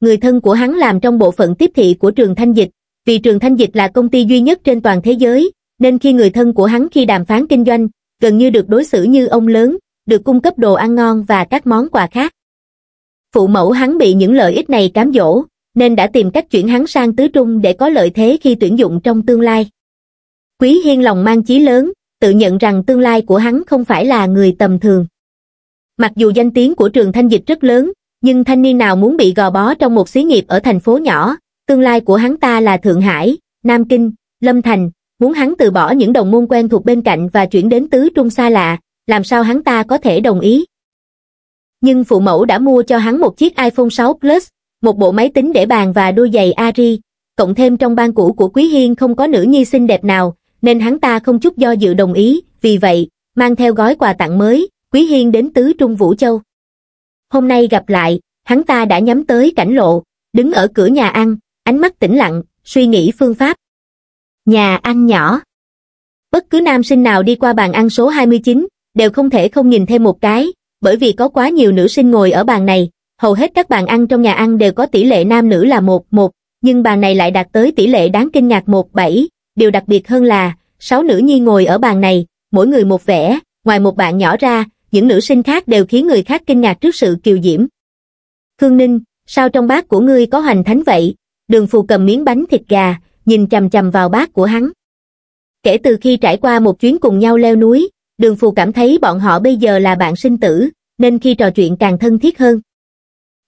Người thân của hắn làm trong bộ phận tiếp thị của trường Thanh Dịch, vì trường Thanh Dịch là công ty duy nhất trên toàn thế giới, nên khi người thân của hắn khi đàm phán kinh doanh, gần như được đối xử như ông lớn, được cung cấp đồ ăn ngon và các món quà khác. Phụ mẫu hắn bị những lợi ích này cám dỗ, nên đã tìm cách chuyển hắn sang tứ trung để có lợi thế khi tuyển dụng trong tương lai. Quý Hiên lòng mang chí lớn, tự nhận rằng tương lai của hắn không phải là người tầm thường mặc dù danh tiếng của trường thanh dịch rất lớn nhưng thanh niên nào muốn bị gò bó trong một xí nghiệp ở thành phố nhỏ tương lai của hắn ta là thượng hải nam kinh lâm thành muốn hắn từ bỏ những đồng môn quen thuộc bên cạnh và chuyển đến tứ trung xa lạ làm sao hắn ta có thể đồng ý nhưng phụ mẫu đã mua cho hắn một chiếc iphone 6 plus một bộ máy tính để bàn và đôi giày ari cộng thêm trong ban cũ của quý hiên không có nữ nhi xinh đẹp nào nên hắn ta không chút do dự đồng ý vì vậy mang theo gói quà tặng mới Quý Hiên đến Tứ Trung Vũ Châu. Hôm nay gặp lại, hắn ta đã nhắm tới cảnh lộ, đứng ở cửa nhà ăn, ánh mắt tĩnh lặng, suy nghĩ phương pháp. Nhà ăn nhỏ. Bất cứ nam sinh nào đi qua bàn ăn số 29, đều không thể không nhìn thêm một cái, bởi vì có quá nhiều nữ sinh ngồi ở bàn này, hầu hết các bàn ăn trong nhà ăn đều có tỷ lệ nam nữ là 1-1, nhưng bàn này lại đạt tới tỷ lệ đáng kinh ngạc 1-7, điều đặc biệt hơn là, sáu nữ nhi ngồi ở bàn này, mỗi người một vẻ, ngoài một bạn nhỏ ra, những nữ sinh khác đều khiến người khác kinh ngạc trước sự kiều diễm. Khương Ninh, sao trong bát của ngươi có hành thánh vậy? Đường phù cầm miếng bánh thịt gà, nhìn chầm chầm vào bát của hắn. Kể từ khi trải qua một chuyến cùng nhau leo núi, đường phù cảm thấy bọn họ bây giờ là bạn sinh tử, nên khi trò chuyện càng thân thiết hơn.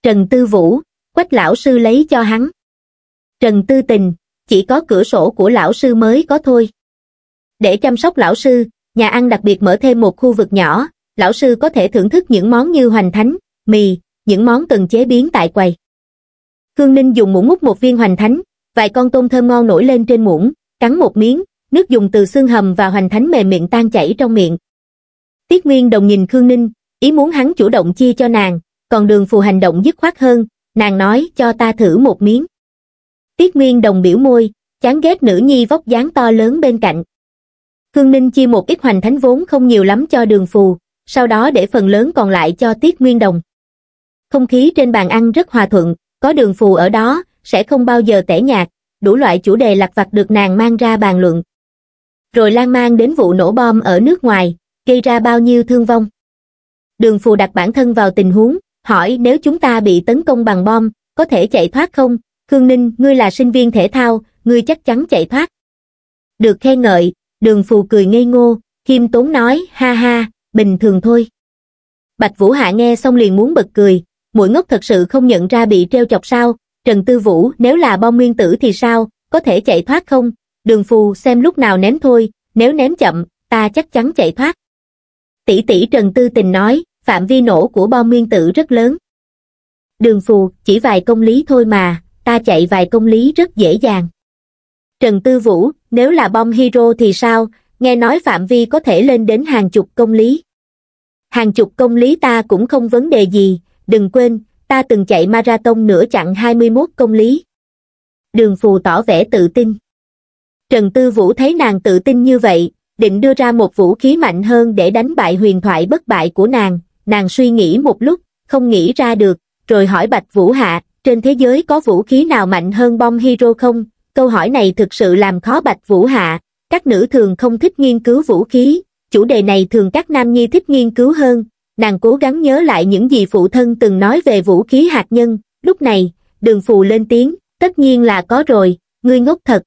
Trần Tư Vũ, quách lão sư lấy cho hắn. Trần Tư Tình, chỉ có cửa sổ của lão sư mới có thôi. Để chăm sóc lão sư, nhà ăn đặc biệt mở thêm một khu vực nhỏ, lão sư có thể thưởng thức những món như hoành thánh, mì, những món cần chế biến tại quầy. Khương Ninh dùng muỗng múc một viên hoành thánh, vài con tôm thơm ngon nổi lên trên muỗng, cắn một miếng, nước dùng từ xương hầm và hoành thánh mềm miệng tan chảy trong miệng. Tiết Nguyên Đồng nhìn Khương Ninh, ý muốn hắn chủ động chia cho nàng, còn đường phù hành động dứt khoát hơn, nàng nói cho ta thử một miếng. Tiết Nguyên Đồng biểu môi, chán ghét nữ nhi vóc dáng to lớn bên cạnh. Khương Ninh chia một ít hoành thánh vốn không nhiều lắm cho đường phù, sau đó để phần lớn còn lại cho Tiết Nguyên Đồng. Không khí trên bàn ăn rất hòa thuận, có đường phù ở đó, sẽ không bao giờ tẻ nhạt, đủ loại chủ đề lặt vặt được nàng mang ra bàn luận. Rồi lan man đến vụ nổ bom ở nước ngoài, gây ra bao nhiêu thương vong. Đường phù đặt bản thân vào tình huống, hỏi nếu chúng ta bị tấn công bằng bom, có thể chạy thoát không? Khương Ninh, ngươi là sinh viên thể thao, ngươi chắc chắn chạy thoát. Được khen ngợi, đường phù cười ngây ngô, khiêm tốn nói, ha ha, bình thường thôi. Bạch Vũ Hạ nghe xong liền muốn bật cười, mũi ngốc thật sự không nhận ra bị treo chọc sao, Trần Tư Vũ nếu là bom nguyên tử thì sao, có thể chạy thoát không, đường phù xem lúc nào ném thôi, nếu ném chậm, ta chắc chắn chạy thoát. Tỷ tỷ Trần Tư Tình nói, phạm vi nổ của bom nguyên tử rất lớn. Đường phù, chỉ vài công lý thôi mà, ta chạy vài công lý rất dễ dàng. Trần Tư Vũ, nếu là bom hero thì sao, nghe nói phạm vi có thể lên đến hàng chục công lý. Hàng chục công lý ta cũng không vấn đề gì, đừng quên, ta từng chạy marathon nửa chặng 21 công lý. Đường phù tỏ vẻ tự tin. Trần Tư Vũ thấy nàng tự tin như vậy, định đưa ra một vũ khí mạnh hơn để đánh bại huyền thoại bất bại của nàng. Nàng suy nghĩ một lúc, không nghĩ ra được, rồi hỏi Bạch Vũ Hạ, trên thế giới có vũ khí nào mạnh hơn bom hero không? Câu hỏi này thực sự làm khó Bạch Vũ Hạ, các nữ thường không thích nghiên cứu vũ khí, chủ đề này thường các nam nhi thích nghiên cứu hơn, nàng cố gắng nhớ lại những gì phụ thân từng nói về vũ khí hạt nhân, lúc này, đường phù lên tiếng, tất nhiên là có rồi, ngươi ngốc thật.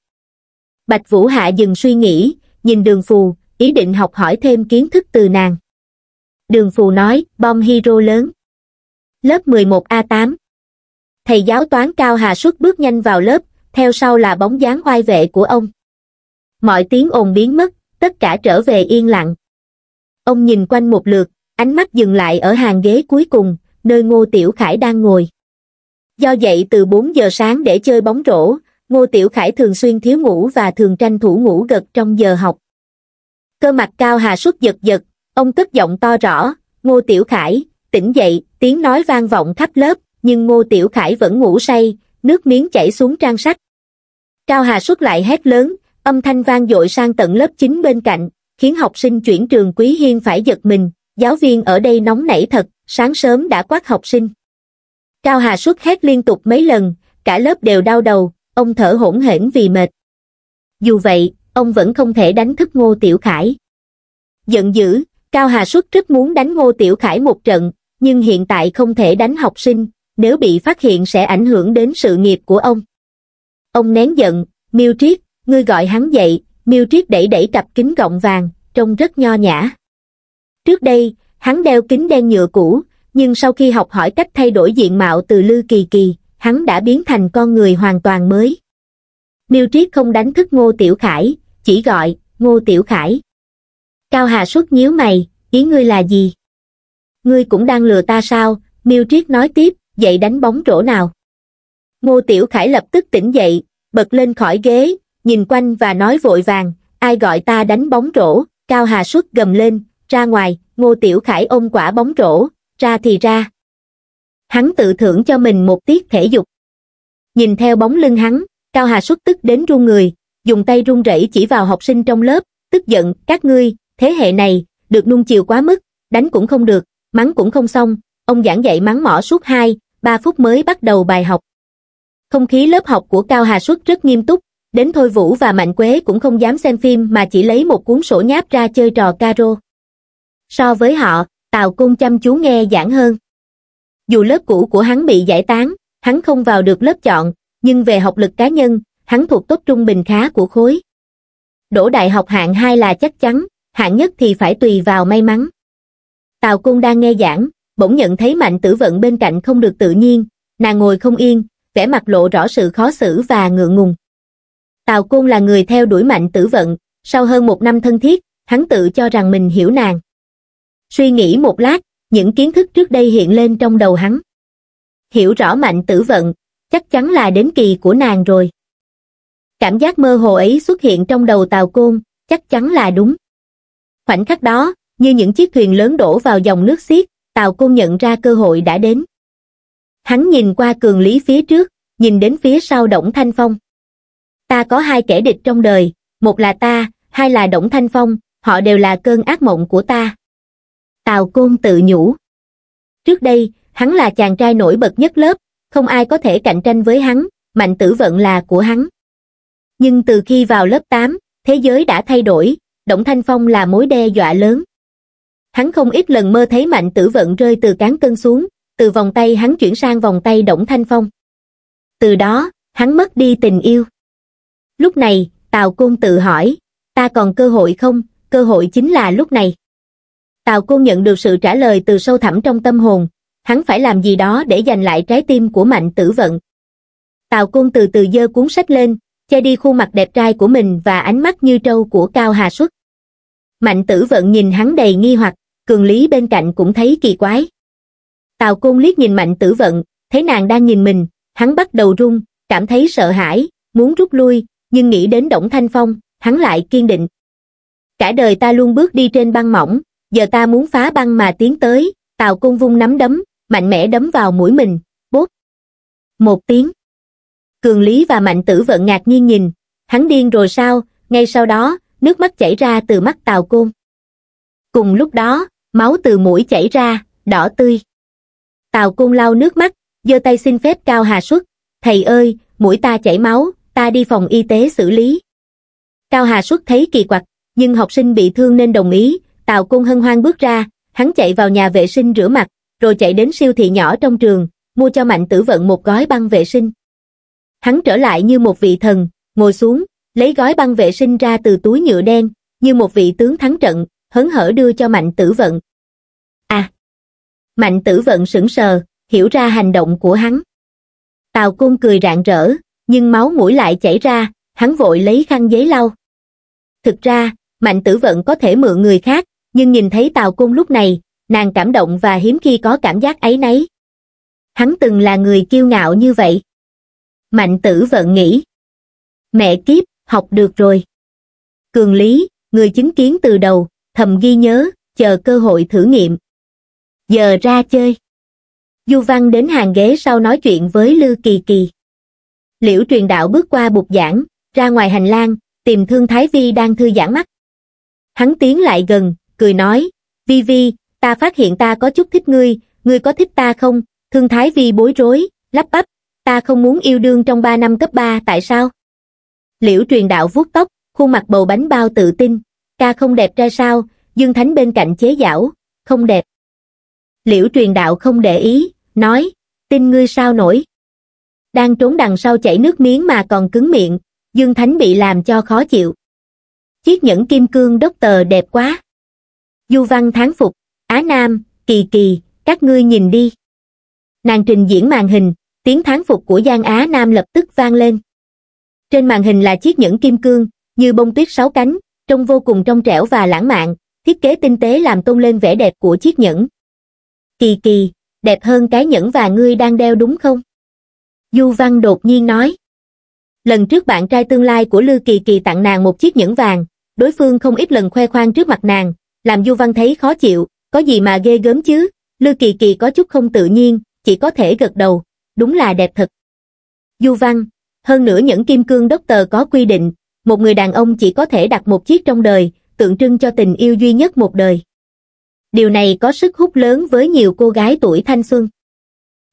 Bạch Vũ Hạ dừng suy nghĩ, nhìn đường phù, ý định học hỏi thêm kiến thức từ nàng. Đường phù nói, bom hero lớn. Lớp 11A8 Thầy giáo toán cao Hà Xuất bước nhanh vào lớp, theo sau là bóng dáng oai vệ của ông mọi tiếng ồn biến mất tất cả trở về yên lặng ông nhìn quanh một lượt ánh mắt dừng lại ở hàng ghế cuối cùng nơi ngô tiểu khải đang ngồi do dậy từ bốn giờ sáng để chơi bóng rổ ngô tiểu khải thường xuyên thiếu ngủ và thường tranh thủ ngủ gật trong giờ học cơ mặt cao hà suất giật giật ông cất giọng to rõ ngô tiểu khải tỉnh dậy tiếng nói vang vọng khắp lớp nhưng ngô tiểu khải vẫn ngủ say nước miếng chảy xuống trang sách cao hà suất lại hét lớn âm thanh vang dội sang tận lớp 9 bên cạnh, khiến học sinh chuyển trường Quý Hiên phải giật mình, giáo viên ở đây nóng nảy thật, sáng sớm đã quát học sinh. Cao Hà xuất hét liên tục mấy lần, cả lớp đều đau đầu, ông thở hổn hển vì mệt. Dù vậy, ông vẫn không thể đánh thức Ngô Tiểu Khải. Giận dữ, Cao Hà Xuất rất muốn đánh Ngô Tiểu Khải một trận, nhưng hiện tại không thể đánh học sinh, nếu bị phát hiện sẽ ảnh hưởng đến sự nghiệp của ông. Ông nén giận, miêu triết, ngươi gọi hắn dậy miêu triết đẩy đẩy cặp kính gọng vàng trông rất nho nhã trước đây hắn đeo kính đen nhựa cũ nhưng sau khi học hỏi cách thay đổi diện mạo từ lư kỳ kỳ hắn đã biến thành con người hoàn toàn mới miêu triết không đánh thức ngô tiểu khải chỉ gọi ngô tiểu khải cao hà xuất nhíu mày ý ngươi là gì ngươi cũng đang lừa ta sao miêu triết nói tiếp dậy đánh bóng rổ nào ngô tiểu khải lập tức tỉnh dậy bật lên khỏi ghế nhìn quanh và nói vội vàng, ai gọi ta đánh bóng rổ, Cao Hà Xuất gầm lên, ra ngoài, Ngô Tiểu Khải ôm quả bóng rổ, ra thì ra. Hắn tự thưởng cho mình một tiết thể dục. Nhìn theo bóng lưng hắn, Cao Hà Xuất tức đến run người, dùng tay run rẩy chỉ vào học sinh trong lớp, tức giận, các ngươi, thế hệ này, được nung chiều quá mức, đánh cũng không được, mắng cũng không xong, ông giảng dạy mắng mỏ suốt 2, 3 phút mới bắt đầu bài học. Không khí lớp học của Cao Hà Xuất rất nghiêm túc, đến Thôi Vũ và Mạnh Quế cũng không dám xem phim mà chỉ lấy một cuốn sổ nháp ra chơi trò caro. So với họ, Tào cung chăm chú nghe giảng hơn. Dù lớp cũ của hắn bị giải tán, hắn không vào được lớp chọn, nhưng về học lực cá nhân, hắn thuộc tốt trung bình khá của khối. đỗ đại học hạng 2 là chắc chắn, hạng nhất thì phải tùy vào may mắn. Tào cung đang nghe giảng, bỗng nhận thấy Mạnh Tử Vận bên cạnh không được tự nhiên, nàng ngồi không yên, vẻ mặt lộ rõ sự khó xử và ngượng ngùng tào côn là người theo đuổi mạnh tử vận sau hơn một năm thân thiết hắn tự cho rằng mình hiểu nàng suy nghĩ một lát những kiến thức trước đây hiện lên trong đầu hắn hiểu rõ mạnh tử vận chắc chắn là đến kỳ của nàng rồi cảm giác mơ hồ ấy xuất hiện trong đầu tào côn chắc chắn là đúng khoảnh khắc đó như những chiếc thuyền lớn đổ vào dòng nước xiết tào côn nhận ra cơ hội đã đến hắn nhìn qua cường lý phía trước nhìn đến phía sau động thanh phong ta có hai kẻ địch trong đời một là ta hai là đổng thanh phong họ đều là cơn ác mộng của ta tào côn tự nhủ trước đây hắn là chàng trai nổi bật nhất lớp không ai có thể cạnh tranh với hắn mạnh tử vận là của hắn nhưng từ khi vào lớp tám thế giới đã thay đổi đổng thanh phong là mối đe dọa lớn hắn không ít lần mơ thấy mạnh tử vận rơi từ cán cân xuống từ vòng tay hắn chuyển sang vòng tay đổng thanh phong từ đó hắn mất đi tình yêu lúc này tào côn tự hỏi ta còn cơ hội không cơ hội chính là lúc này tào côn nhận được sự trả lời từ sâu thẳm trong tâm hồn hắn phải làm gì đó để giành lại trái tim của mạnh tử vận tào côn từ từ giơ cuốn sách lên che đi khuôn mặt đẹp trai của mình và ánh mắt như trâu của cao hà xuất mạnh tử vận nhìn hắn đầy nghi hoặc cường lý bên cạnh cũng thấy kỳ quái tào côn liếc nhìn mạnh tử vận thấy nàng đang nhìn mình hắn bắt đầu run cảm thấy sợ hãi muốn rút lui nhưng nghĩ đến động thanh phong hắn lại kiên định cả đời ta luôn bước đi trên băng mỏng giờ ta muốn phá băng mà tiến tới tào cung vung nắm đấm mạnh mẽ đấm vào mũi mình bốp một tiếng cường lý và mạnh tử vận ngạc nhiên nhìn hắn điên rồi sao ngay sau đó nước mắt chảy ra từ mắt tào cung cùng lúc đó máu từ mũi chảy ra đỏ tươi tào cung lau nước mắt giơ tay xin phép cao hà xuất thầy ơi mũi ta chảy máu ta đi phòng y tế xử lý. Cao Hà Xuất thấy kỳ quặc, nhưng học sinh bị thương nên đồng ý, Tào Côn hân hoan bước ra, hắn chạy vào nhà vệ sinh rửa mặt, rồi chạy đến siêu thị nhỏ trong trường, mua cho Mạnh Tử Vận một gói băng vệ sinh. Hắn trở lại như một vị thần, ngồi xuống, lấy gói băng vệ sinh ra từ túi nhựa đen, như một vị tướng thắng trận, hớn hở đưa cho Mạnh Tử Vận. À! Mạnh Tử Vận sững sờ, hiểu ra hành động của hắn. Tào Côn cười rạng rỡ, nhưng máu mũi lại chảy ra hắn vội lấy khăn giấy lau thực ra mạnh tử vận có thể mượn người khác nhưng nhìn thấy tào cung lúc này nàng cảm động và hiếm khi có cảm giác ấy nấy hắn từng là người kiêu ngạo như vậy mạnh tử vận nghĩ mẹ kiếp học được rồi cường lý người chứng kiến từ đầu thầm ghi nhớ chờ cơ hội thử nghiệm giờ ra chơi du văn đến hàng ghế sau nói chuyện với lư kỳ kỳ liễu truyền đạo bước qua bục giảng ra ngoài hành lang tìm thương thái vi đang thư giãn mắt hắn tiến lại gần cười nói vi vi ta phát hiện ta có chút thích ngươi ngươi có thích ta không thương thái vi bối rối lắp bắp ta không muốn yêu đương trong ba năm cấp ba tại sao liễu truyền đạo vuốt tóc khuôn mặt bầu bánh bao tự tin ca không đẹp ra sao dương thánh bên cạnh chế giảo không đẹp liễu truyền đạo không để ý nói tin ngươi sao nổi đang trốn đằng sau chảy nước miếng mà còn cứng miệng dương thánh bị làm cho khó chịu chiếc nhẫn kim cương đốc tờ đẹp quá du văn thán phục á nam kỳ kỳ các ngươi nhìn đi nàng trình diễn màn hình tiếng thán phục của giang á nam lập tức vang lên trên màn hình là chiếc nhẫn kim cương như bông tuyết sáu cánh trông vô cùng trong trẻo và lãng mạn thiết kế tinh tế làm tôn lên vẻ đẹp của chiếc nhẫn kỳ kỳ đẹp hơn cái nhẫn và ngươi đang đeo đúng không Du Văn đột nhiên nói. Lần trước bạn trai tương lai của Lư Kỳ Kỳ tặng nàng một chiếc nhẫn vàng, đối phương không ít lần khoe khoang trước mặt nàng, làm Du Văn thấy khó chịu, có gì mà ghê gớm chứ, Lư Kỳ Kỳ có chút không tự nhiên, chỉ có thể gật đầu, đúng là đẹp thật. Du Văn, hơn nữa những kim cương đốc tờ có quy định, một người đàn ông chỉ có thể đặt một chiếc trong đời, tượng trưng cho tình yêu duy nhất một đời. Điều này có sức hút lớn với nhiều cô gái tuổi thanh xuân.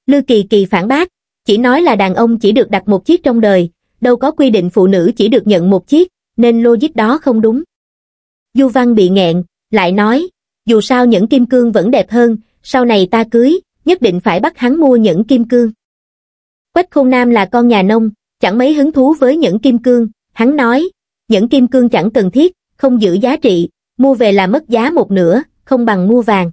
Lư Kỳ Kỳ phản bác, chỉ nói là đàn ông chỉ được đặt một chiếc trong đời, đâu có quy định phụ nữ chỉ được nhận một chiếc, nên logic đó không đúng. Du Văn bị nghẹn, lại nói, dù sao những kim cương vẫn đẹp hơn, sau này ta cưới, nhất định phải bắt hắn mua những kim cương. Quách Khôn Nam là con nhà nông, chẳng mấy hứng thú với những kim cương, hắn nói, những kim cương chẳng cần thiết, không giữ giá trị, mua về là mất giá một nửa, không bằng mua vàng.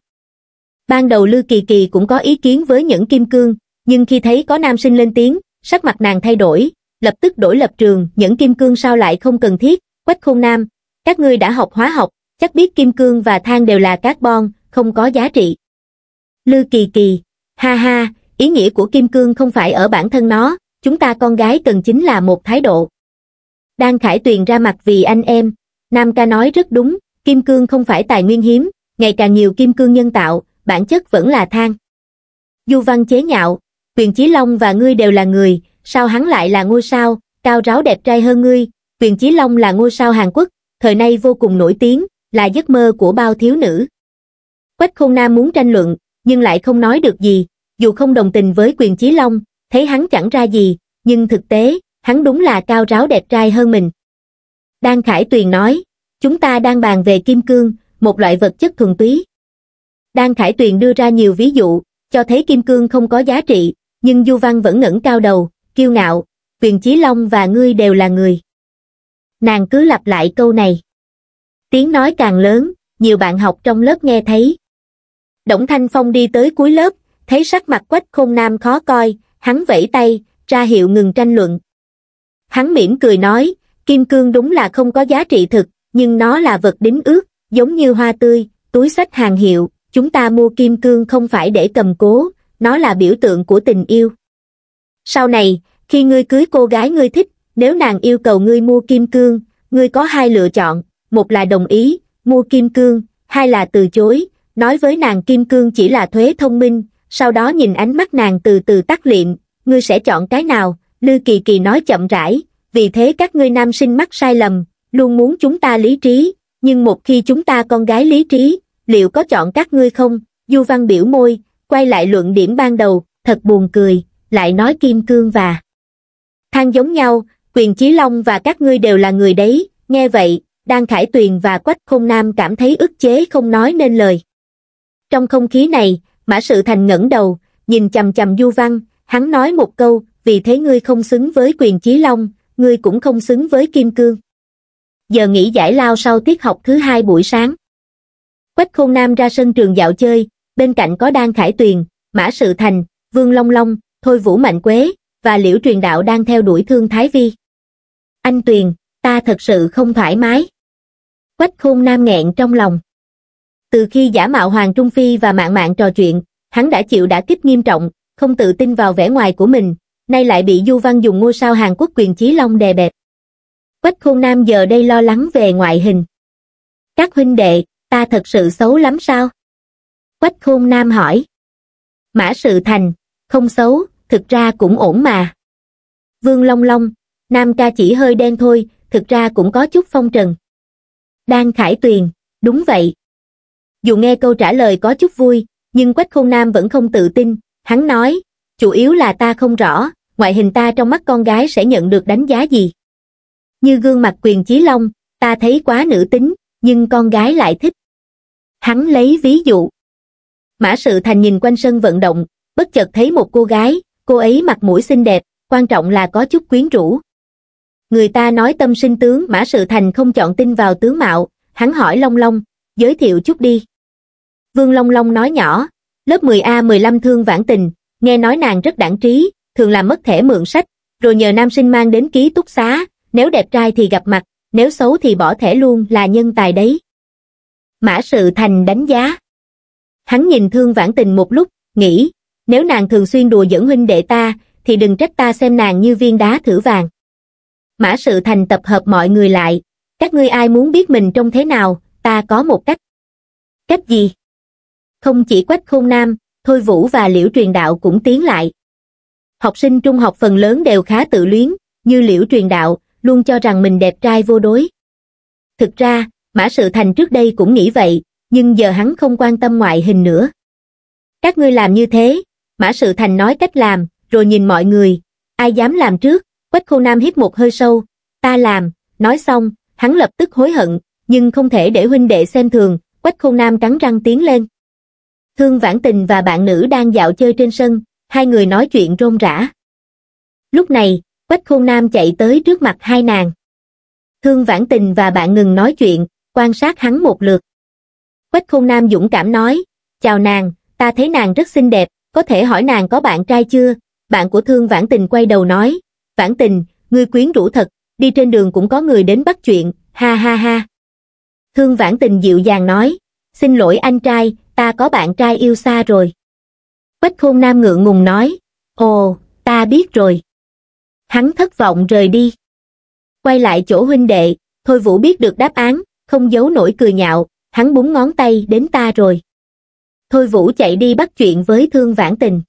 Ban đầu Lư Kỳ Kỳ cũng có ý kiến với những kim cương, nhưng khi thấy có nam sinh lên tiếng sắc mặt nàng thay đổi lập tức đổi lập trường những kim cương sao lại không cần thiết quách khôn nam các ngươi đã học hóa học chắc biết kim cương và than đều là carbon không có giá trị lư kỳ kỳ ha ha ý nghĩa của kim cương không phải ở bản thân nó chúng ta con gái cần chính là một thái độ đang khải tuyền ra mặt vì anh em nam ca nói rất đúng kim cương không phải tài nguyên hiếm ngày càng nhiều kim cương nhân tạo bản chất vẫn là than du văn chế nhạo Quyền Chí Long và ngươi đều là người, sao hắn lại là ngôi sao, cao ráo đẹp trai hơn ngươi, Quyền Chí Long là ngôi sao Hàn Quốc, thời nay vô cùng nổi tiếng, là giấc mơ của bao thiếu nữ. Quách Khôn Nam muốn tranh luận, nhưng lại không nói được gì, dù không đồng tình với Quyền Chí Long, thấy hắn chẳng ra gì, nhưng thực tế, hắn đúng là cao ráo đẹp trai hơn mình. Đan Khải Tuyền nói, chúng ta đang bàn về kim cương, một loại vật chất thuần túy. Đan Khải Tuyền đưa ra nhiều ví dụ, cho thấy kim cương không có giá trị, nhưng Du Văn vẫn ngẩng cao đầu, kiêu ngạo, quyền chí long và ngươi đều là người. Nàng cứ lặp lại câu này. Tiếng nói càng lớn, nhiều bạn học trong lớp nghe thấy. Đổng Thanh Phong đi tới cuối lớp, thấy sắc mặt quách khôn nam khó coi, hắn vẫy tay, ra hiệu ngừng tranh luận. Hắn mỉm cười nói, kim cương đúng là không có giá trị thực, nhưng nó là vật đính ước, giống như hoa tươi, túi sách hàng hiệu, chúng ta mua kim cương không phải để cầm cố, nó là biểu tượng của tình yêu. Sau này, khi ngươi cưới cô gái ngươi thích, nếu nàng yêu cầu ngươi mua kim cương, ngươi có hai lựa chọn, một là đồng ý, mua kim cương, hai là từ chối, nói với nàng kim cương chỉ là thuế thông minh, sau đó nhìn ánh mắt nàng từ từ tắt liệm, ngươi sẽ chọn cái nào, Lư Kỳ Kỳ nói chậm rãi, vì thế các ngươi nam sinh mắc sai lầm, luôn muốn chúng ta lý trí, nhưng một khi chúng ta con gái lý trí, liệu có chọn các ngươi không, Du Văn biểu môi, quay lại luận điểm ban đầu, thật buồn cười, lại nói kim cương và thang giống nhau, quyền chí long và các ngươi đều là người đấy, nghe vậy, Đan Khải Tuyền và Quách Khôn Nam cảm thấy ức chế không nói nên lời. Trong không khí này, Mã Sự Thành ngẩng đầu, nhìn chầm chầm Du Văn, hắn nói một câu, vì thế ngươi không xứng với quyền chí long, ngươi cũng không xứng với kim cương. Giờ nghỉ giải lao sau tiết học thứ hai buổi sáng. Quách Khôn Nam ra sân trường dạo chơi, bên cạnh có Đan Khải Tuyền, Mã Sự Thành, Vương Long Long, Thôi Vũ Mạnh Quế, và Liễu Truyền Đạo đang theo đuổi Thương Thái Vi. Anh Tuyền, ta thật sự không thoải mái. Quách khôn nam nghẹn trong lòng. Từ khi giả mạo Hoàng Trung Phi và mạng mạng trò chuyện, hắn đã chịu đả kích nghiêm trọng, không tự tin vào vẻ ngoài của mình, nay lại bị Du Văn dùng ngôi sao Hàn Quốc quyền chí long đè bẹp. Quách khôn nam giờ đây lo lắng về ngoại hình. Các huynh đệ, ta thật sự xấu lắm sao? quách khôn nam hỏi mã sự thành không xấu thực ra cũng ổn mà vương long long nam ca chỉ hơi đen thôi thực ra cũng có chút phong trần đan khải tuyền đúng vậy dù nghe câu trả lời có chút vui nhưng quách khôn nam vẫn không tự tin hắn nói chủ yếu là ta không rõ ngoại hình ta trong mắt con gái sẽ nhận được đánh giá gì như gương mặt quyền chí long ta thấy quá nữ tính nhưng con gái lại thích hắn lấy ví dụ mã sự thành nhìn quanh sân vận động bất chợt thấy một cô gái cô ấy mặt mũi xinh đẹp quan trọng là có chút quyến rũ người ta nói tâm sinh tướng mã sự thành không chọn tin vào tướng mạo hắn hỏi long long giới thiệu chút đi vương long long nói nhỏ lớp 10A 15 thương vãn tình nghe nói nàng rất đảng trí thường làm mất thẻ mượn sách rồi nhờ nam sinh mang đến ký túc xá nếu đẹp trai thì gặp mặt nếu xấu thì bỏ thẻ luôn là nhân tài đấy mã sự thành đánh giá Hắn nhìn thương vãn tình một lúc, nghĩ, nếu nàng thường xuyên đùa dẫn huynh đệ ta, thì đừng trách ta xem nàng như viên đá thử vàng. Mã sự thành tập hợp mọi người lại, các ngươi ai muốn biết mình trông thế nào, ta có một cách. Cách gì? Không chỉ quách khôn nam, Thôi Vũ và Liễu Truyền Đạo cũng tiến lại. Học sinh trung học phần lớn đều khá tự luyến, như Liễu Truyền Đạo, luôn cho rằng mình đẹp trai vô đối. Thực ra, Mã Sự Thành trước đây cũng nghĩ vậy, nhưng giờ hắn không quan tâm ngoại hình nữa. Các ngươi làm như thế, Mã Sự Thành nói cách làm, rồi nhìn mọi người, ai dám làm trước, Quách Khô Nam hít một hơi sâu, ta làm, nói xong, hắn lập tức hối hận, nhưng không thể để huynh đệ xem thường, Quách Khô Nam cắn răng tiến lên. Thương Vãn Tình và bạn nữ đang dạo chơi trên sân, hai người nói chuyện rôm rã. Lúc này, Quách khôn Nam chạy tới trước mặt hai nàng. Thương Vãn Tình và bạn ngừng nói chuyện, quan sát hắn một lượt. Quách Khôn Nam dũng cảm nói, chào nàng, ta thấy nàng rất xinh đẹp, có thể hỏi nàng có bạn trai chưa? Bạn của Thương Vãn Tình quay đầu nói, Vãn Tình, ngươi quyến rũ thật, đi trên đường cũng có người đến bắt chuyện, ha ha ha. Thương Vãn Tình dịu dàng nói, xin lỗi anh trai, ta có bạn trai yêu xa rồi. Quách Khôn Nam ngượng ngùng nói, ồ, ta biết rồi. Hắn thất vọng rời đi. Quay lại chỗ huynh đệ, Thôi Vũ biết được đáp án, không giấu nổi cười nhạo, hắn búng ngón tay đến ta rồi. Thôi Vũ chạy đi bắt chuyện với Thương Vãn Tình.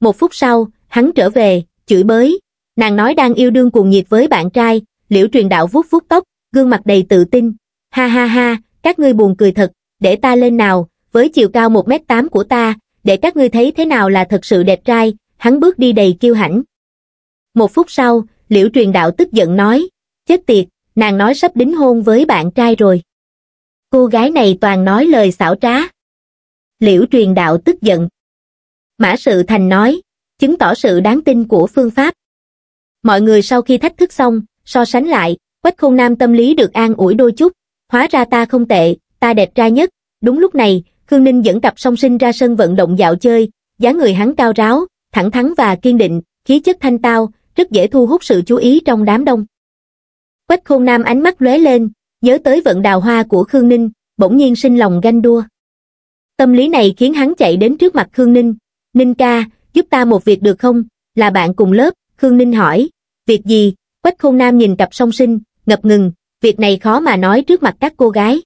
Một phút sau, hắn trở về, chửi bới, nàng nói đang yêu đương cuồng nhiệt với bạn trai, liễu truyền đạo vuốt vuốt tóc, gương mặt đầy tự tin. Ha ha ha, các ngươi buồn cười thật, để ta lên nào, với chiều cao 1m8 của ta, để các ngươi thấy thế nào là thật sự đẹp trai, hắn bước đi đầy kiêu hãnh. Một phút sau, liễu truyền đạo tức giận nói, chết tiệt, nàng nói sắp đính hôn với bạn trai rồi cô gái này toàn nói lời xảo trá liễu truyền đạo tức giận mã sự thành nói chứng tỏ sự đáng tin của phương pháp mọi người sau khi thách thức xong so sánh lại quách khôn nam tâm lý được an ủi đôi chút hóa ra ta không tệ ta đẹp trai nhất đúng lúc này khương ninh dẫn cặp song sinh ra sân vận động dạo chơi dáng người hắn cao ráo thẳng thắn và kiên định khí chất thanh tao rất dễ thu hút sự chú ý trong đám đông quách khôn nam ánh mắt lóe lên nhớ tới vận đào hoa của Khương Ninh, bỗng nhiên sinh lòng ganh đua. Tâm lý này khiến hắn chạy đến trước mặt Khương Ninh, Ninh ca, giúp ta một việc được không, là bạn cùng lớp, Khương Ninh hỏi, việc gì, Quách Khôn Nam nhìn cặp song sinh, ngập ngừng, việc này khó mà nói trước mặt các cô gái.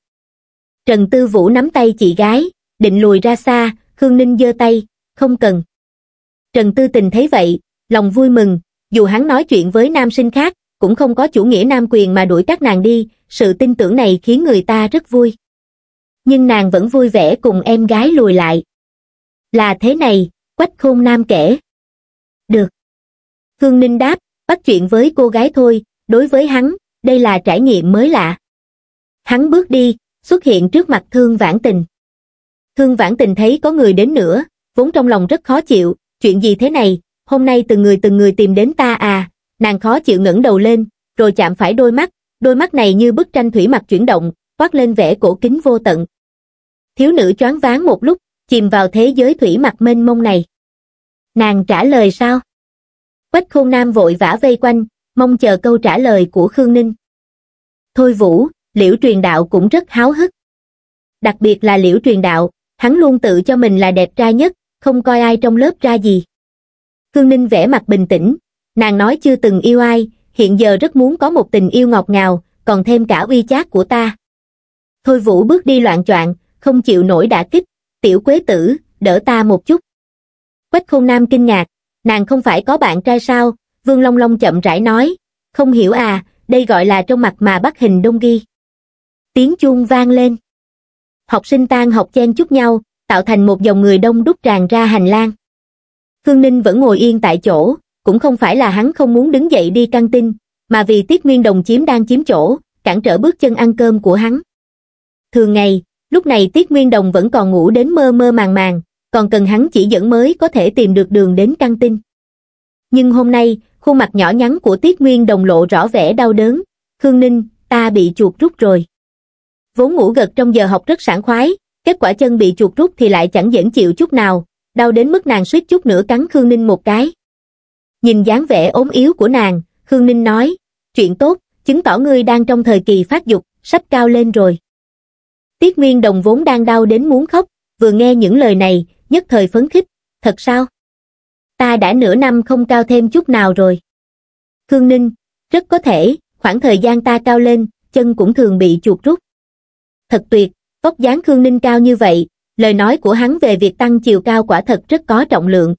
Trần Tư Vũ nắm tay chị gái, định lùi ra xa, Khương Ninh giơ tay, không cần. Trần Tư Tình thấy vậy, lòng vui mừng, dù hắn nói chuyện với nam sinh khác, cũng không có chủ nghĩa nam quyền mà đuổi các nàng đi, sự tin tưởng này khiến người ta rất vui. Nhưng nàng vẫn vui vẻ cùng em gái lùi lại. Là thế này, quách khôn nam kể. Được. Khương Ninh đáp, bắt chuyện với cô gái thôi, đối với hắn, đây là trải nghiệm mới lạ. Hắn bước đi, xuất hiện trước mặt Thương Vãn Tình. Thương Vãn Tình thấy có người đến nữa, vốn trong lòng rất khó chịu, chuyện gì thế này, hôm nay từng người từng người tìm đến ta à, nàng khó chịu ngẩng đầu lên rồi chạm phải đôi mắt đôi mắt này như bức tranh thủy mặc chuyển động quát lên vẻ cổ kính vô tận thiếu nữ choáng váng một lúc chìm vào thế giới thủy mặc mênh mông này nàng trả lời sao quách khôn nam vội vã vây quanh mong chờ câu trả lời của khương ninh thôi vũ liễu truyền đạo cũng rất háo hức đặc biệt là liễu truyền đạo hắn luôn tự cho mình là đẹp trai nhất không coi ai trong lớp ra gì khương ninh vẻ mặt bình tĩnh Nàng nói chưa từng yêu ai, hiện giờ rất muốn có một tình yêu ngọt ngào, còn thêm cả uy chát của ta. Thôi Vũ bước đi loạn choạng, không chịu nổi đã kích, tiểu quế tử, đỡ ta một chút. Quách Khôn Nam kinh ngạc, nàng không phải có bạn trai sao, Vương Long Long chậm rãi nói, không hiểu à, đây gọi là trong mặt mà bắt hình đông ghi. Tiếng chuông vang lên. Học sinh tan học chen chút nhau, tạo thành một dòng người đông đúc tràn ra hành lang. Khương Ninh vẫn ngồi yên tại chỗ, cũng không phải là hắn không muốn đứng dậy đi căng tin, mà vì Tiết Nguyên Đồng chiếm đang chiếm chỗ, cản trở bước chân ăn cơm của hắn. Thường ngày, lúc này Tiết Nguyên Đồng vẫn còn ngủ đến mơ mơ màng màng, còn cần hắn chỉ dẫn mới có thể tìm được đường đến căng tin. Nhưng hôm nay, khuôn mặt nhỏ nhắn của Tiết Nguyên Đồng lộ rõ vẻ đau đớn, Khương Ninh, ta bị chuột rút rồi. Vốn ngủ gật trong giờ học rất sảng khoái, kết quả chân bị chuột rút thì lại chẳng dễ chịu chút nào, đau đến mức nàng suýt chút nữa cắn Khương Ninh một cái nhìn dáng vẻ ốm yếu của nàng Khương ninh nói chuyện tốt chứng tỏ ngươi đang trong thời kỳ phát dục sắp cao lên rồi tiết nguyên đồng vốn đang đau đến muốn khóc vừa nghe những lời này nhất thời phấn khích thật sao ta đã nửa năm không cao thêm chút nào rồi Khương ninh rất có thể khoảng thời gian ta cao lên chân cũng thường bị chuột rút thật tuyệt tóc dáng khương ninh cao như vậy lời nói của hắn về việc tăng chiều cao quả thật rất có trọng lượng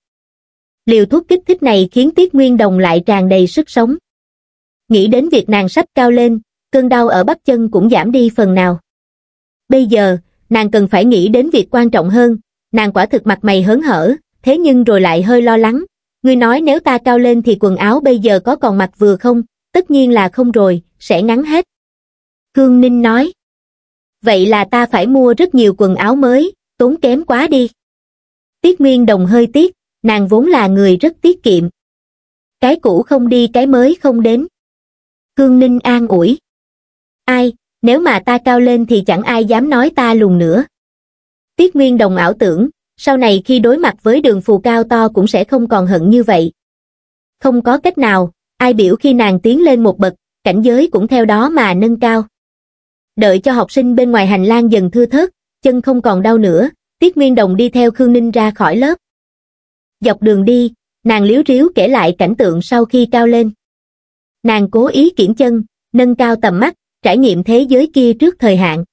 liều thuốc kích thích này khiến tiết nguyên đồng lại tràn đầy sức sống nghĩ đến việc nàng sách cao lên cơn đau ở bắp chân cũng giảm đi phần nào bây giờ nàng cần phải nghĩ đến việc quan trọng hơn nàng quả thực mặt mày hớn hở thế nhưng rồi lại hơi lo lắng ngươi nói nếu ta cao lên thì quần áo bây giờ có còn mặc vừa không tất nhiên là không rồi sẽ ngắn hết khương ninh nói vậy là ta phải mua rất nhiều quần áo mới tốn kém quá đi tiết nguyên đồng hơi tiếc nàng vốn là người rất tiết kiệm cái cũ không đi cái mới không đến cương ninh an ủi ai nếu mà ta cao lên thì chẳng ai dám nói ta lùn nữa tiết nguyên đồng ảo tưởng sau này khi đối mặt với đường phù cao to cũng sẽ không còn hận như vậy không có cách nào ai biểu khi nàng tiến lên một bậc cảnh giới cũng theo đó mà nâng cao đợi cho học sinh bên ngoài hành lang dần thưa thớt chân không còn đau nữa tiết nguyên đồng đi theo khương ninh ra khỏi lớp dọc đường đi nàng liếu riếu kể lại cảnh tượng sau khi cao lên nàng cố ý kiển chân nâng cao tầm mắt trải nghiệm thế giới kia trước thời hạn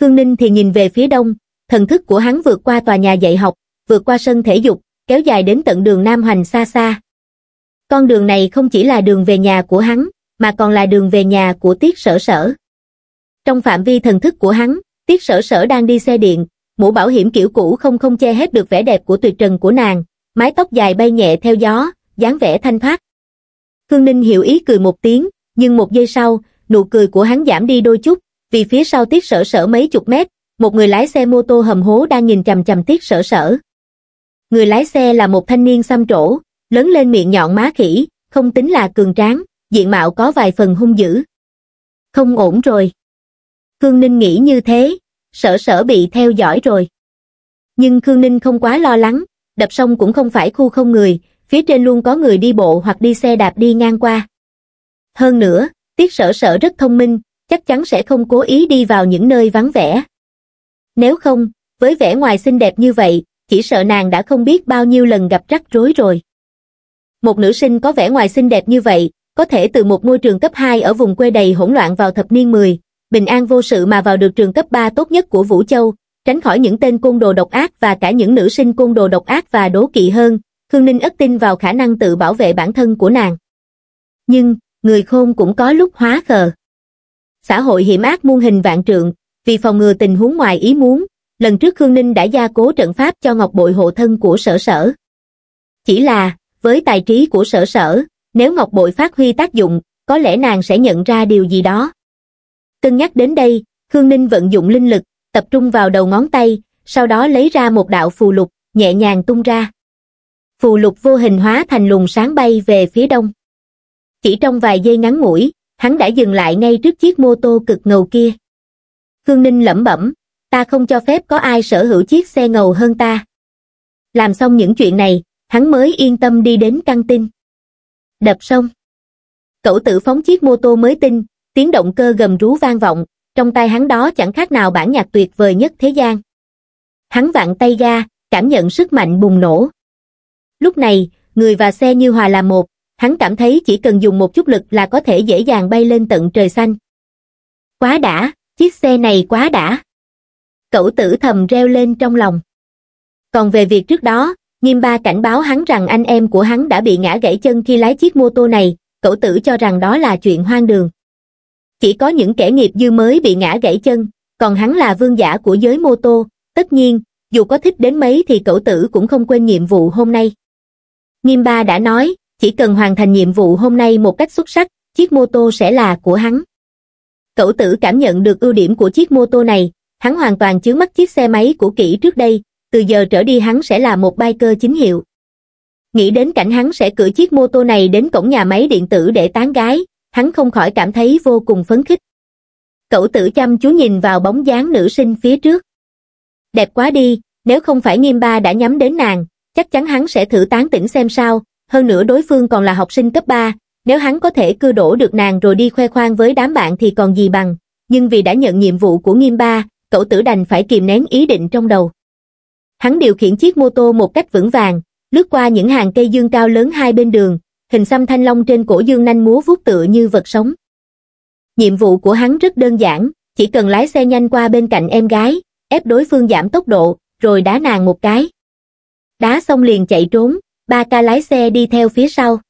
khương ninh thì nhìn về phía đông thần thức của hắn vượt qua tòa nhà dạy học vượt qua sân thể dục kéo dài đến tận đường nam hoành xa xa con đường này không chỉ là đường về nhà của hắn mà còn là đường về nhà của tiết sở sở trong phạm vi thần thức của hắn tiết sở sở đang đi xe điện mũ bảo hiểm kiểu cũ không không che hết được vẻ đẹp của tuyệt trần của nàng mái tóc dài bay nhẹ theo gió, dáng vẻ thanh thoát. Khương Ninh hiểu ý cười một tiếng, nhưng một giây sau, nụ cười của hắn giảm đi đôi chút, vì phía sau tiết sở sở mấy chục mét, một người lái xe mô tô hầm hố đang nhìn chằm chằm tiết sở sở. Người lái xe là một thanh niên xăm trổ, lớn lên miệng nhọn má khỉ, không tính là cường tráng, diện mạo có vài phần hung dữ. Không ổn rồi. Khương Ninh nghĩ như thế, sở sở bị theo dõi rồi. Nhưng Khương Ninh không quá lo lắng, đập sông cũng không phải khu không người, phía trên luôn có người đi bộ hoặc đi xe đạp đi ngang qua. Hơn nữa, tiết sở sở rất thông minh, chắc chắn sẽ không cố ý đi vào những nơi vắng vẻ. Nếu không, với vẻ ngoài xinh đẹp như vậy, chỉ sợ nàng đã không biết bao nhiêu lần gặp rắc rối rồi. Một nữ sinh có vẻ ngoài xinh đẹp như vậy, có thể từ một ngôi trường cấp 2 ở vùng quê đầy hỗn loạn vào thập niên 10, bình an vô sự mà vào được trường cấp 3 tốt nhất của Vũ Châu, tránh khỏi những tên côn đồ độc ác và cả những nữ sinh côn đồ độc ác và đố kỵ hơn, Khương Ninh ất tin vào khả năng tự bảo vệ bản thân của nàng. Nhưng, người khôn cũng có lúc hóa khờ. Xã hội hiểm ác muôn hình vạn trượng, vì phòng ngừa tình huống ngoài ý muốn, lần trước Khương Ninh đã gia cố trận pháp cho ngọc bội hộ thân của sở sở. Chỉ là, với tài trí của sở sở, nếu ngọc bội phát huy tác dụng, có lẽ nàng sẽ nhận ra điều gì đó. Cân nhắc đến đây, Khương Ninh vận dụng linh lực, tập trung vào đầu ngón tay, sau đó lấy ra một đạo phù lục, nhẹ nhàng tung ra. Phù lục vô hình hóa thành luồng sáng bay về phía đông. Chỉ trong vài giây ngắn ngủi, hắn đã dừng lại ngay trước chiếc mô tô cực ngầu kia. Khương Ninh lẩm bẩm, ta không cho phép có ai sở hữu chiếc xe ngầu hơn ta. Làm xong những chuyện này, hắn mới yên tâm đi đến căng tin. Đập xong. Cậu tự phóng chiếc mô tô mới tin, tiếng động cơ gầm rú vang vọng, trong tay hắn đó chẳng khác nào bản nhạc tuyệt vời nhất thế gian hắn vặn tay ra cảm nhận sức mạnh bùng nổ lúc này người và xe như hòa là một hắn cảm thấy chỉ cần dùng một chút lực là có thể dễ dàng bay lên tận trời xanh quá đã chiếc xe này quá đã cậu tử thầm reo lên trong lòng còn về việc trước đó nghiêm ba cảnh báo hắn rằng anh em của hắn đã bị ngã gãy chân khi lái chiếc mô tô này cậu tử cho rằng đó là chuyện hoang đường chỉ có những kẻ nghiệp dư mới bị ngã gãy chân còn hắn là vương giả của giới mô tô tất nhiên dù có thích đến mấy thì cậu tử cũng không quên nhiệm vụ hôm nay nghiêm ba đã nói chỉ cần hoàn thành nhiệm vụ hôm nay một cách xuất sắc chiếc mô tô sẽ là của hắn cậu tử cảm nhận được ưu điểm của chiếc mô tô này hắn hoàn toàn chứa mắt chiếc xe máy của kỹ trước đây từ giờ trở đi hắn sẽ là một biker chính hiệu nghĩ đến cảnh hắn sẽ cử chiếc mô tô này đến cổng nhà máy điện tử để tán gái hắn không khỏi cảm thấy vô cùng phấn khích. Cậu tử chăm chú nhìn vào bóng dáng nữ sinh phía trước. Đẹp quá đi, nếu không phải nghiêm ba đã nhắm đến nàng, chắc chắn hắn sẽ thử tán tỉnh xem sao, hơn nữa đối phương còn là học sinh cấp 3, nếu hắn có thể cưa đổ được nàng rồi đi khoe khoang với đám bạn thì còn gì bằng, nhưng vì đã nhận nhiệm vụ của nghiêm ba, cậu tử đành phải kìm nén ý định trong đầu. Hắn điều khiển chiếc mô tô một cách vững vàng, lướt qua những hàng cây dương cao lớn hai bên đường, hình xăm thanh long trên cổ dương nanh múa vuốt tựa như vật sống. Nhiệm vụ của hắn rất đơn giản, chỉ cần lái xe nhanh qua bên cạnh em gái, ép đối phương giảm tốc độ, rồi đá nàng một cái. Đá xong liền chạy trốn, ba ca lái xe đi theo phía sau.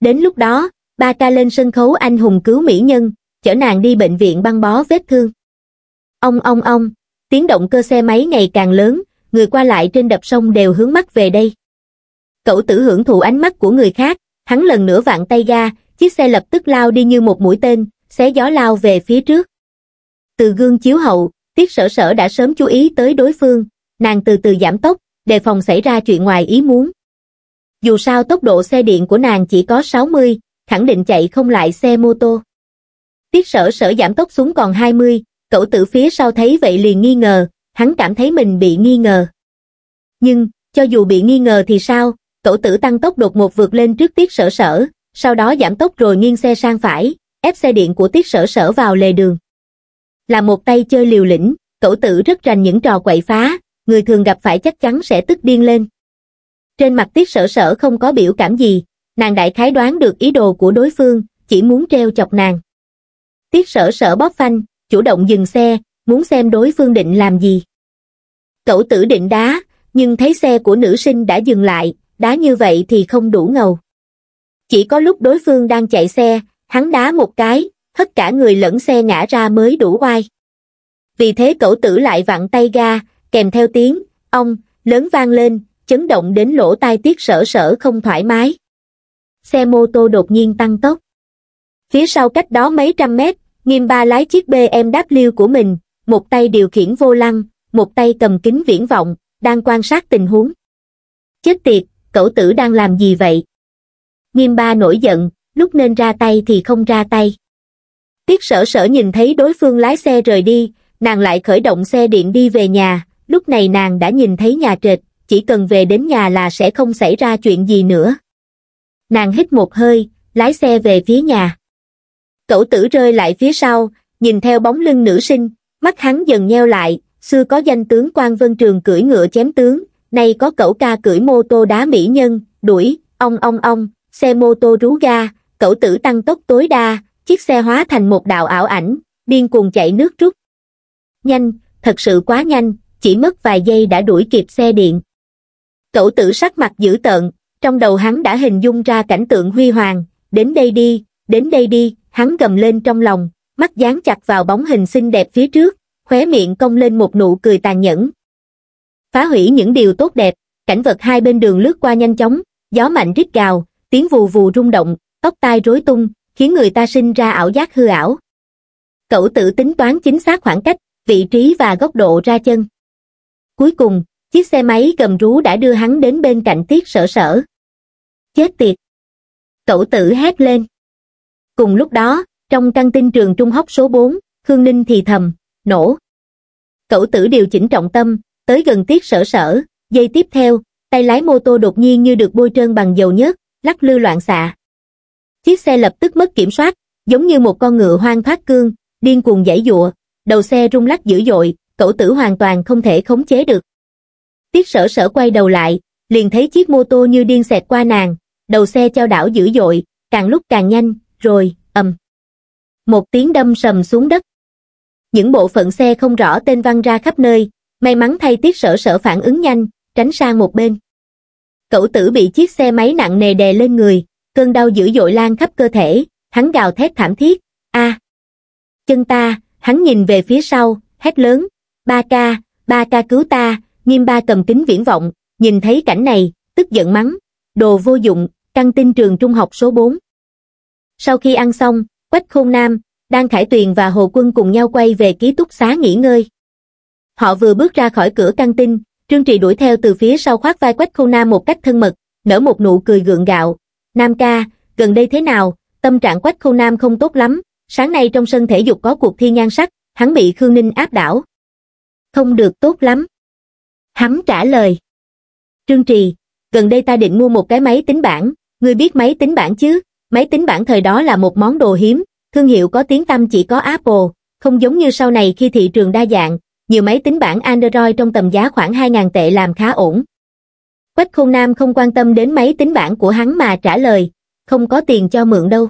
Đến lúc đó, ba ca lên sân khấu anh hùng cứu mỹ nhân, chở nàng đi bệnh viện băng bó vết thương. Ông ông ông, tiếng động cơ xe máy ngày càng lớn, người qua lại trên đập sông đều hướng mắt về đây. Cậu tử hưởng thụ ánh mắt của người khác, hắn lần nữa vặn tay ga chiếc xe lập tức lao đi như một mũi tên xé gió lao về phía trước từ gương chiếu hậu tiết sở sở đã sớm chú ý tới đối phương nàng từ từ giảm tốc đề phòng xảy ra chuyện ngoài ý muốn dù sao tốc độ xe điện của nàng chỉ có 60, khẳng định chạy không lại xe mô tô tiết sở sở giảm tốc xuống còn 20, cậu tử phía sau thấy vậy liền nghi ngờ hắn cảm thấy mình bị nghi ngờ nhưng cho dù bị nghi ngờ thì sao tổ tử tăng tốc đột một vượt lên trước tiết sở sở, sau đó giảm tốc rồi nghiêng xe sang phải, ép xe điện của tiết sở sở vào lề đường. Là một tay chơi liều lĩnh, tổ tử rất rành những trò quậy phá, người thường gặp phải chắc chắn sẽ tức điên lên. Trên mặt tiết sở sở không có biểu cảm gì, nàng đại khái đoán được ý đồ của đối phương, chỉ muốn treo chọc nàng. Tiết sở sở bóp phanh, chủ động dừng xe, muốn xem đối phương định làm gì. Cậu tử định đá, nhưng thấy xe của nữ sinh đã dừng lại, đá như vậy thì không đủ ngầu. Chỉ có lúc đối phương đang chạy xe, hắn đá một cái, hết cả người lẫn xe ngã ra mới đủ oai. Vì thế cậu tử lại vặn tay ga, kèm theo tiếng, ông, lớn vang lên, chấn động đến lỗ tai tiết sở sở không thoải mái. Xe mô tô đột nhiên tăng tốc. Phía sau cách đó mấy trăm mét, nghiêm ba lái chiếc BMW của mình, một tay điều khiển vô lăng, một tay cầm kính viễn vọng, đang quan sát tình huống. Chết tiệt, cậu tử đang làm gì vậy? Nghiêm ba nổi giận, lúc nên ra tay thì không ra tay. Tiết sở sở nhìn thấy đối phương lái xe rời đi, nàng lại khởi động xe điện đi về nhà, lúc này nàng đã nhìn thấy nhà trệt, chỉ cần về đến nhà là sẽ không xảy ra chuyện gì nữa. Nàng hít một hơi, lái xe về phía nhà. Cậu tử rơi lại phía sau, nhìn theo bóng lưng nữ sinh, mắt hắn dần nheo lại, xưa có danh tướng quan Vân Trường cưỡi ngựa chém tướng, nay có cẩu ca cưỡi mô tô đá mỹ nhân đuổi ong ong ong xe mô tô rú ga cẩu tử tăng tốc tối đa chiếc xe hóa thành một đạo ảo ảnh điên cuồng chạy nước rút nhanh thật sự quá nhanh chỉ mất vài giây đã đuổi kịp xe điện cẩu tử sắc mặt dữ tợn trong đầu hắn đã hình dung ra cảnh tượng huy hoàng đến đây đi đến đây đi hắn gầm lên trong lòng mắt dán chặt vào bóng hình xinh đẹp phía trước khóe miệng cong lên một nụ cười tàn nhẫn phá hủy những điều tốt đẹp, cảnh vật hai bên đường lướt qua nhanh chóng, gió mạnh rít gào, tiếng vù vù rung động, tóc tai rối tung, khiến người ta sinh ra ảo giác hư ảo. Cậu tự tính toán chính xác khoảng cách, vị trí và góc độ ra chân. Cuối cùng, chiếc xe máy gầm rú đã đưa hắn đến bên cạnh tiết sở sở. Chết tiệt! Cậu tử hét lên. Cùng lúc đó, trong căng tin trường trung học số 4, Khương Ninh thì thầm, nổ. Cậu tử điều chỉnh trọng tâm, tới gần tiết sở sở, dây tiếp theo, tay lái mô tô đột nhiên như được bôi trơn bằng dầu nhớt, lắc lư loạn xạ. Chiếc xe lập tức mất kiểm soát, giống như một con ngựa hoang thoát cương, điên cuồng giãy giụa, đầu xe rung lắc dữ dội, cậu tử hoàn toàn không thể khống chế được. Tiết sở sở quay đầu lại, liền thấy chiếc mô tô như điên xẹt qua nàng, đầu xe trao đảo dữ dội, càng lúc càng nhanh, rồi, ầm. Một tiếng đâm sầm xuống đất. Những bộ phận xe không rõ tên văng ra khắp nơi, May mắn thay tiết sở sở phản ứng nhanh, tránh sang một bên. Cậu tử bị chiếc xe máy nặng nề đè lên người, cơn đau dữ dội lan khắp cơ thể, hắn gào thét thảm thiết, a Chân ta, hắn nhìn về phía sau, hét lớn, ba ca, ba ca cứu ta, nghiêm ba cầm kính viễn vọng, nhìn thấy cảnh này, tức giận mắng, đồ vô dụng, căng tin trường trung học số 4. Sau khi ăn xong, Quách Khôn Nam, Đan Khải Tuyền và Hồ Quân cùng nhau quay về ký túc xá nghỉ ngơi. Họ vừa bước ra khỏi cửa căng tin, Trương Trì đuổi theo từ phía sau khoác vai Quách Khâu Nam một cách thân mật, nở một nụ cười gượng gạo. Nam ca, gần đây thế nào, tâm trạng Quách Khâu Nam không tốt lắm, sáng nay trong sân thể dục có cuộc thi nhan sắc, hắn bị Khương Ninh áp đảo. Không được tốt lắm. Hắn trả lời. Trương Trì, gần đây ta định mua một cái máy tính bảng, ngươi biết máy tính bảng chứ, máy tính bảng thời đó là một món đồ hiếm, thương hiệu có tiếng tăm chỉ có Apple, không giống như sau này khi thị trường đa dạng, nhiều máy tính bản Android trong tầm giá khoảng 2.000 tệ làm khá ổn. Quách Khôn Nam không quan tâm đến máy tính bản của hắn mà trả lời, không có tiền cho mượn đâu.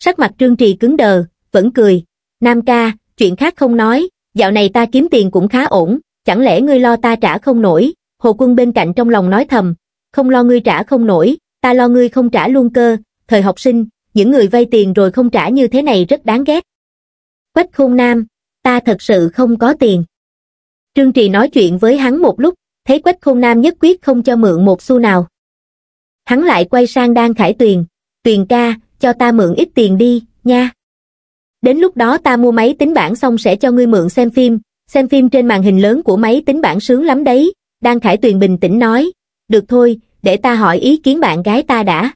Sắc mặt Trương Trì cứng đờ, vẫn cười, Nam ca, chuyện khác không nói, dạo này ta kiếm tiền cũng khá ổn, chẳng lẽ ngươi lo ta trả không nổi, Hồ Quân bên cạnh trong lòng nói thầm, không lo ngươi trả không nổi, ta lo ngươi không trả luôn cơ, thời học sinh, những người vay tiền rồi không trả như thế này rất đáng ghét. Quách Khôn Nam, ta thật sự không có tiền trương trì nói chuyện với hắn một lúc thấy quách khôn nam nhất quyết không cho mượn một xu nào hắn lại quay sang đan khải tuyền tuyền ca cho ta mượn ít tiền đi nha đến lúc đó ta mua máy tính bảng xong sẽ cho ngươi mượn xem phim xem phim trên màn hình lớn của máy tính bảng sướng lắm đấy đan khải tuyền bình tĩnh nói được thôi để ta hỏi ý kiến bạn gái ta đã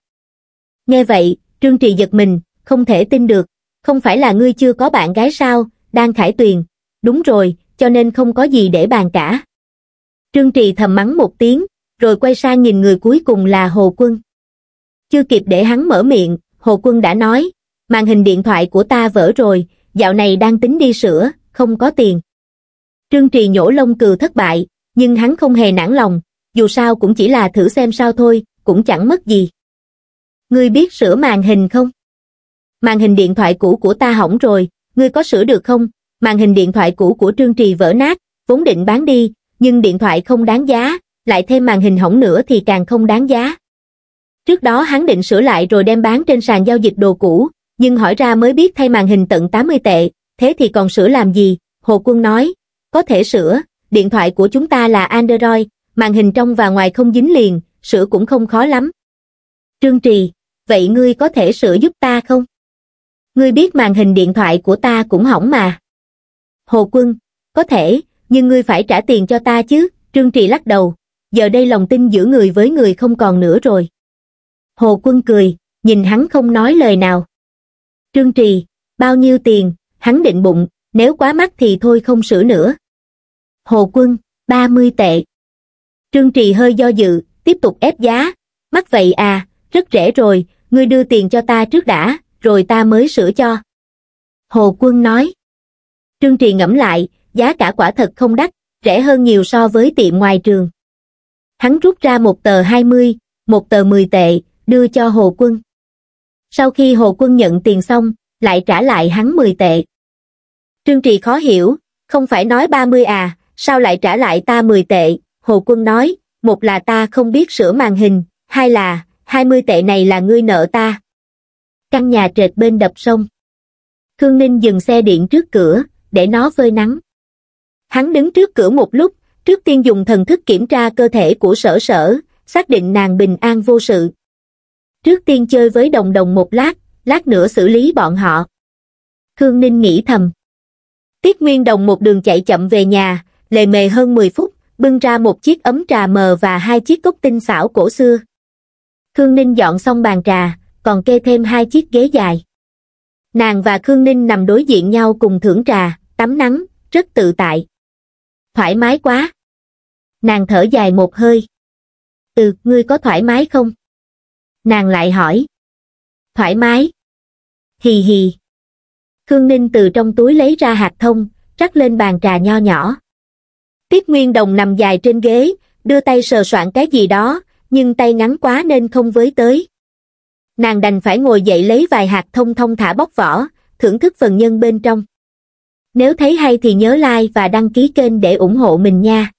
nghe vậy trương trì giật mình không thể tin được không phải là ngươi chưa có bạn gái sao đang khải tuyền, đúng rồi, cho nên không có gì để bàn cả. Trương Trì thầm mắng một tiếng, rồi quay sang nhìn người cuối cùng là Hồ Quân. Chưa kịp để hắn mở miệng, Hồ Quân đã nói, màn hình điện thoại của ta vỡ rồi, dạo này đang tính đi sửa, không có tiền. Trương Trì nhổ lông cừu thất bại, nhưng hắn không hề nản lòng, dù sao cũng chỉ là thử xem sao thôi, cũng chẳng mất gì. Ngươi biết sửa màn hình không? Màn hình điện thoại cũ của ta hỏng rồi, ngươi có sửa được không? Màn hình điện thoại cũ của Trương Trì vỡ nát, vốn định bán đi, nhưng điện thoại không đáng giá, lại thêm màn hình hỏng nữa thì càng không đáng giá. Trước đó hắn định sửa lại rồi đem bán trên sàn giao dịch đồ cũ, nhưng hỏi ra mới biết thay màn hình tận 80 tệ, thế thì còn sửa làm gì? Hồ Quân nói, có thể sửa, điện thoại của chúng ta là Android, màn hình trong và ngoài không dính liền, sửa cũng không khó lắm. Trương Trì, vậy ngươi có thể sửa giúp ta không? ngươi biết màn hình điện thoại của ta cũng hỏng mà. Hồ Quân, có thể, nhưng ngươi phải trả tiền cho ta chứ, Trương Trì lắc đầu, giờ đây lòng tin giữa người với người không còn nữa rồi. Hồ Quân cười, nhìn hắn không nói lời nào. Trương Trì, bao nhiêu tiền, hắn định bụng, nếu quá mắc thì thôi không sửa nữa. Hồ Quân, 30 tệ. Trương Trì hơi do dự, tiếp tục ép giá. Mắc vậy à, rất rẻ rồi, ngươi đưa tiền cho ta trước đã, rồi ta mới sửa cho. Hồ Quân nói. Trương Trì ngẫm lại, giá cả quả thật không đắt, rẻ hơn nhiều so với tiệm ngoài trường. Hắn rút ra một tờ 20, một tờ 10 tệ, đưa cho Hồ Quân. Sau khi Hồ Quân nhận tiền xong, lại trả lại hắn 10 tệ. Trương Trì khó hiểu, không phải nói 30 à, sao lại trả lại ta 10 tệ? Hồ Quân nói, một là ta không biết sửa màn hình, hai là, 20 tệ này là ngươi nợ ta, căn nhà trệt bên đập sông. Khương Ninh dừng xe điện trước cửa, để nó phơi nắng. Hắn đứng trước cửa một lúc, trước tiên dùng thần thức kiểm tra cơ thể của sở sở, xác định nàng bình an vô sự. Trước tiên chơi với đồng đồng một lát, lát nữa xử lý bọn họ. Khương Ninh nghĩ thầm. Tiết Nguyên Đồng một đường chạy chậm về nhà, lề mề hơn 10 phút, bưng ra một chiếc ấm trà mờ và hai chiếc cốc tinh xảo cổ xưa. Khương Ninh dọn xong bàn trà, còn kê thêm hai chiếc ghế dài. Nàng và Khương Ninh nằm đối diện nhau cùng thưởng trà, tắm nắng, rất tự tại. Thoải mái quá. Nàng thở dài một hơi. Ừ, ngươi có thoải mái không? Nàng lại hỏi. Thoải mái. Hì hì. Khương Ninh từ trong túi lấy ra hạt thông, rắc lên bàn trà nho nhỏ. Tiết Nguyên Đồng nằm dài trên ghế, đưa tay sờ soạn cái gì đó, nhưng tay ngắn quá nên không với tới nàng đành phải ngồi dậy lấy vài hạt thông thông thả bóc vỏ thưởng thức phần nhân bên trong nếu thấy hay thì nhớ like và đăng ký kênh để ủng hộ mình nha